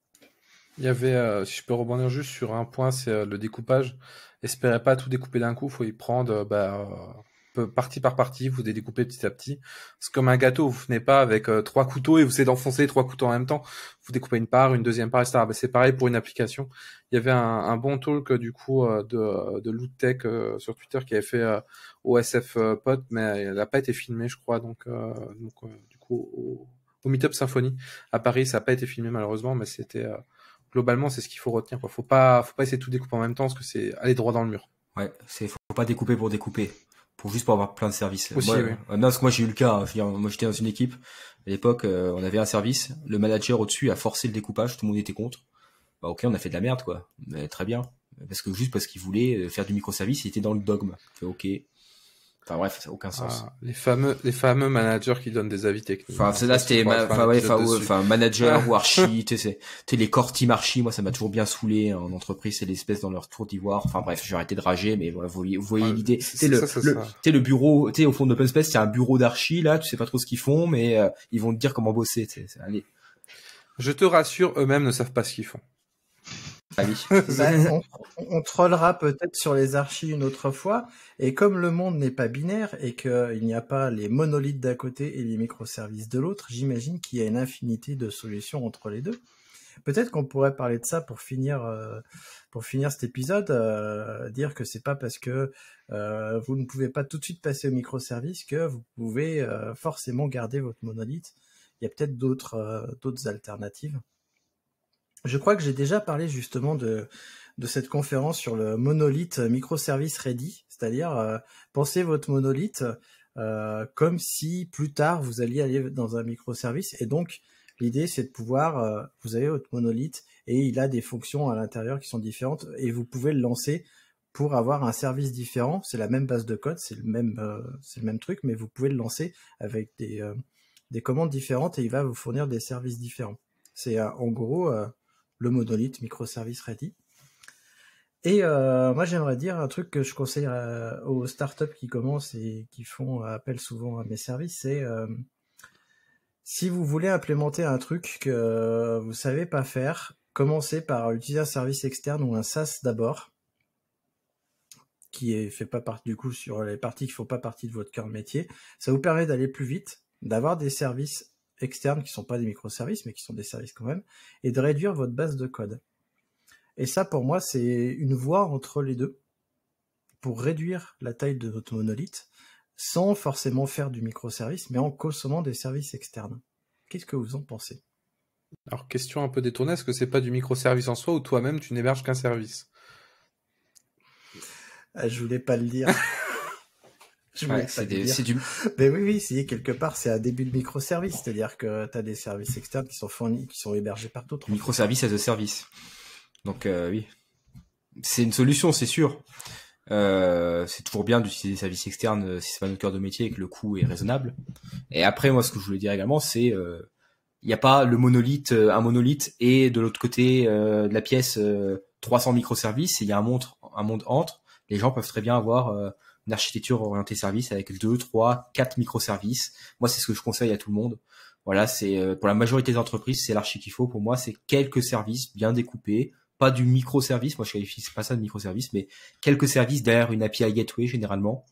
Il y avait, si je peux rebondir juste sur un point, c'est le découpage. Espérez pas tout découper d'un coup, faut y prendre bah, partie par partie, vous les découpez petit à petit. C'est comme un gâteau, vous ne venez pas avec euh, trois couteaux et vous essayez d'enfoncer trois couteaux en même temps. Vous découpez une part, une deuxième part, etc. Bah, c'est pareil pour une application. Il y avait un, un bon talk euh, du coup euh, de, de Loot Tech sur Twitter qui avait fait euh, OSF Pot, mais elle n'a pas été filmée, je crois. Donc, du coup, au, Meetup Symphony à Paris, ça n'a pas été filmé malheureusement, mais c'était globalement c'est ce qu'il faut retenir. il Faut pas, faut pas essayer de tout découper en même temps parce que c'est aller droit dans le mur. Ouais, c'est faut pas découper pour découper pour juste pour avoir plein de services. Euh, moi, j'ai eu le cas. Hein. moi j'étais dans une équipe à l'époque, euh, on avait un service, le manager au-dessus a forcé le découpage, tout le monde était contre. Bah ok, on a fait de la merde quoi. Mais très bien, parce que juste parce qu'il voulait euh, faire du microservice, il était dans le dogme. ok, Enfin bref, ça n'a aucun sens. Ah, les fameux, les fameux managers qui donnent des avis techniques. Enfin, c'est là, c'était, enfin, enfin, manager ou archi, tu sais, les corti team moi, ça m'a toujours bien saoulé hein, en entreprise, c'est l'espèce dans leur tour d'ivoire. Enfin bref, j'ai arrêté de rager, mais voilà, vous voyez, l'idée. C'est le, ça, le, bureau, tu au fond open Space, c'est un bureau d'archi, là, tu sais pas trop ce qu'ils font, mais euh, ils vont te dire comment bosser, allez. Je te rassure, eux-mêmes ne savent pas ce qu'ils font. Bah, on, on, trollera peut-être sur les archis une autre fois. Et comme le monde n'est pas binaire et qu'il euh, n'y a pas les monolithes d'un côté et les microservices de l'autre, j'imagine qu'il y a une infinité de solutions entre les deux. Peut-être qu'on pourrait parler de ça pour finir, euh, pour finir cet épisode, euh, dire que c'est pas parce que vous ne pouvez pas tout de suite passer au microservice que vous pouvez forcément garder votre monolithe. Il y a peut-être d'autres, d'autres alternatives. Je crois que j'ai déjà parlé justement de, de cette conférence sur le monolithe microservice ready, c'est-à-dire euh, pensez votre monolithe euh, comme si plus tard vous alliez aller dans un microservice. Et donc l'idée c'est de pouvoir, euh, vous avez votre monolithe et il a des fonctions à l'intérieur qui sont différentes et vous pouvez le lancer pour avoir un service différent. C'est la même base de code, c'est le même, c'est le même truc, mais vous pouvez le lancer avec des des commandes différentes et il va vous fournir des services différents. C'est en gros le monolithe microservice ready. Et euh, moi, j'aimerais dire un truc que je conseille euh, aux startups qui commencent et qui font euh, appel souvent à mes services, c'est si vous voulez implémenter un truc que vous savez pas faire, commencez par utiliser un service externe ou un SaaS d'abord, qui ne fait pas partie du coup sur les parties qui font pas partie de votre cœur de métier. Ça vous permet d'aller plus vite, d'avoir des services externes qui ne sont pas des microservices, mais qui sont des services quand même, et de réduire votre base de code. Et ça, pour moi, c'est une voie entre les deux pour réduire la taille de votre monolithe sans forcément faire du microservice, mais en consommant des services externes. Qu'est-ce que vous en pensez Alors, question un peu détournée, est-ce que c'est pas du microservice en soi ou toi-même tu n'héberges qu'un service ah, Je voulais pas le dire. c'est du... Mais oui, oui, c'est quelque part, c'est un début de microservice, c'est-à-dire que tu as des services externes qui sont fournis, qui sont hébergés par d'autres Microservice as a service. Donc euh, oui, c'est une solution, c'est sûr. Euh, c'est toujours bien d'utiliser des services externes euh, si c'est pas notre cœur de métier et que le coût est raisonnable. Et après, moi, ce que je voulais dire également, c'est il euh, n'y a pas le monolithe, euh, un monolithe et de l'autre côté de la pièce 300 microservices. Il y a un monde, un monde entre. Les gens peuvent très bien avoir une architecture orientée service avec 2, 3, 4 microservices. Moi, c'est ce que je conseille à tout le monde. Voilà, c'est euh, pour la majorité des entreprises, c'est l'archi qu'il faut. Pour moi, c'est quelques services bien découpés, pas du microservice. Moi, je qualifie pas ça de microservice, mais quelques services derrière une API gateway généralement.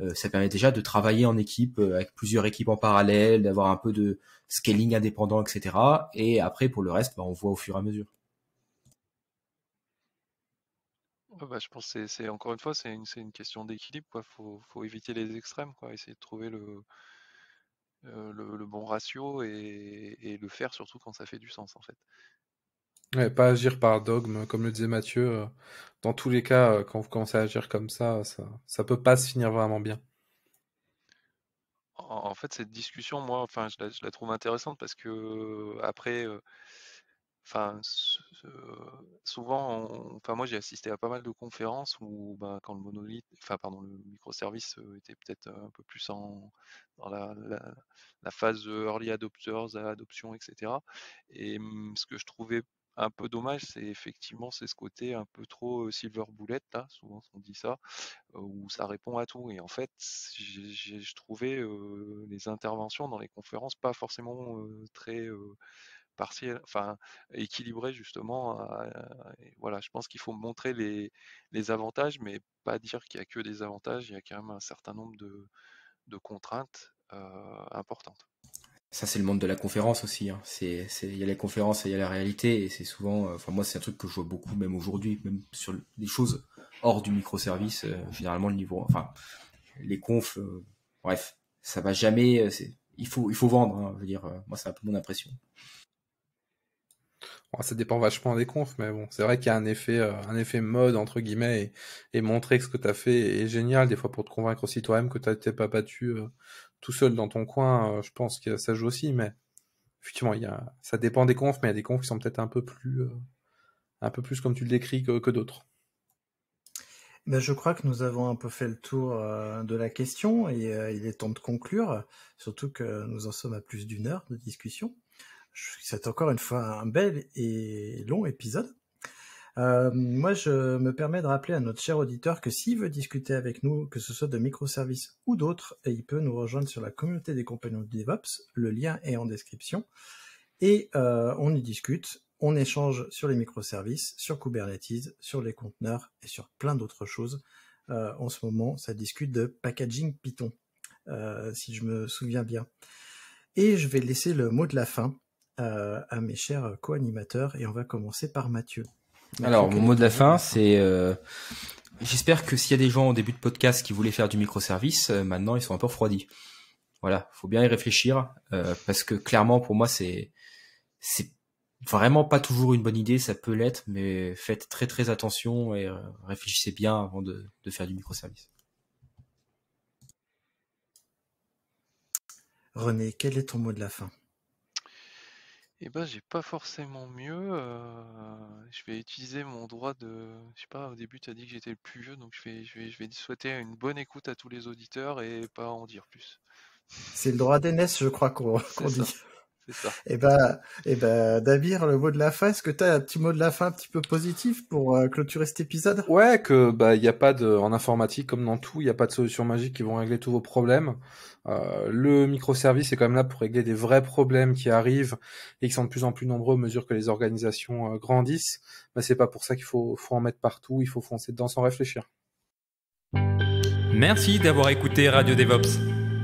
Euh, ça permet déjà de travailler en équipe euh, avec plusieurs équipes en parallèle, d'avoir un peu de scaling indépendant, etc. Et après, pour le reste, bah, on voit au fur et à mesure. Bah, je pense c'est, encore une fois, c'est une, question d'équilibre. Il faut, éviter les extrêmes, quoi. essayer de trouver le, euh, le, bon ratio et, le faire surtout quand ça fait du sens en fait. Ouais, pas agir par dogme, comme le disait Mathieu. Euh, dans tous les cas, euh, quand vous commencez à agir comme ça, ça, ça peut pas se finir vraiment bien. En, fait, cette discussion, moi, enfin, je la, trouve intéressante parce que après, enfin, souvent, enfin moi j'ai assisté à pas mal de conférences où bah, quand le monolithe, enfin pardon, le microservice euh, était peut-être euh, un peu plus en dans la, phase early adopters, à adoption, etc. Et mm, ce que je trouvais un peu dommage, c'est effectivement c'est ce côté un peu trop euh, silver bullet là, souvent on dit ça, où ça répond à tout. Et en fait, j'ai trouvais les interventions dans les conférences pas forcément très partiel, enfin équilibré justement. voilà, je pense qu'il faut montrer les, les, avantages, mais pas dire qu'il n'y a que des avantages. Il y a quand même un certain nombre de, de contraintes euh, importantes. Ça, c'est le monde de la conférence aussi. Hein. C'est, il y a la conférence et il y a la réalité, et c'est souvent. Euh, enfin, moi, c'est un truc que je vois beaucoup, même aujourd'hui, même sur des choses hors du microservice. Euh, généralement, le niveau, enfin, les confs, bref, ça va jamais. il faut, il faut vendre. Hein, je veux dire, moi, c'est un peu mon impression ça dépend vachement des confs, mais bon, c'est vrai qu'il y a un effet, euh, un effet mode entre guillemets et, montrer que ce que tu as fait est génial des fois pour te convaincre aussi toi-même que tu n'étais pas battu euh, tout seul dans ton coin. Euh, je pense que ça joue aussi, mais effectivement, ça dépend des confs, mais il y a des confs qui sont peut-être un peu plus, un peu plus comme tu le décris que, d'autres. Ben, je crois que nous avons un peu fait le tour de la question et il est temps de conclure, surtout que nous en sommes à plus d'une heure de discussion. C'est encore une fois un bel et long épisode. Euh, moi, je me permets de rappeler à notre cher auditeur que s'il veut discuter avec nous, que ce soit de microservices ou d'autres, il peut nous rejoindre sur la communauté des compagnons de DevOps. Le lien est en description. Et euh, on y discute, on échange sur les microservices, sur Kubernetes, sur les conteneurs et sur plein d'autres choses. Euh, en ce moment, ça discute de packaging Python, si je me souviens bien. Et je vais laisser le mot de la fin à, mes chers co-animateurs et on va commencer par Mathieu. Alors, mon mot de la fin, c'est euh, j'espère que s'il y a des gens au début de podcast qui voulaient faire du microservice, euh, maintenant ils sont un peu refroidis. Voilà, faut bien y réfléchir euh, parce que clairement pour moi c'est c'est vraiment pas toujours une bonne idée, ça peut l'être, mais faites très très attention et réfléchissez bien avant de, de faire du microservice. René, quel est ton mot de la fin eh ben, j'ai pas forcément mieux. Euh, je vais utiliser mon droit de. Je sais pas, au début, tu as dit que j'étais le plus vieux, donc je vais, je vais, souhaiter une bonne écoute à tous les auditeurs et pas en dire plus. C'est le droit d'aînesse, je crois qu'on dit. Et eh ben, bah, eh et ben, le mot de la fin. Est-ce que tu as un petit mot de la fin un petit peu positif pour euh, clôturer cet épisode Ouais, que bah il y a pas de, en informatique comme dans tout, il n'y a pas de solution magique qui vont régler tous vos problèmes. Euh, le microservice est quand même là pour régler des vrais problèmes qui arrivent et qui sont de plus en plus nombreux au mesure que les organisations euh, grandissent. Mais c'est pas pour ça qu'il faut, faut en mettre partout. Il faut foncer dedans sans réfléchir. Merci d'avoir écouté Radio DevOps.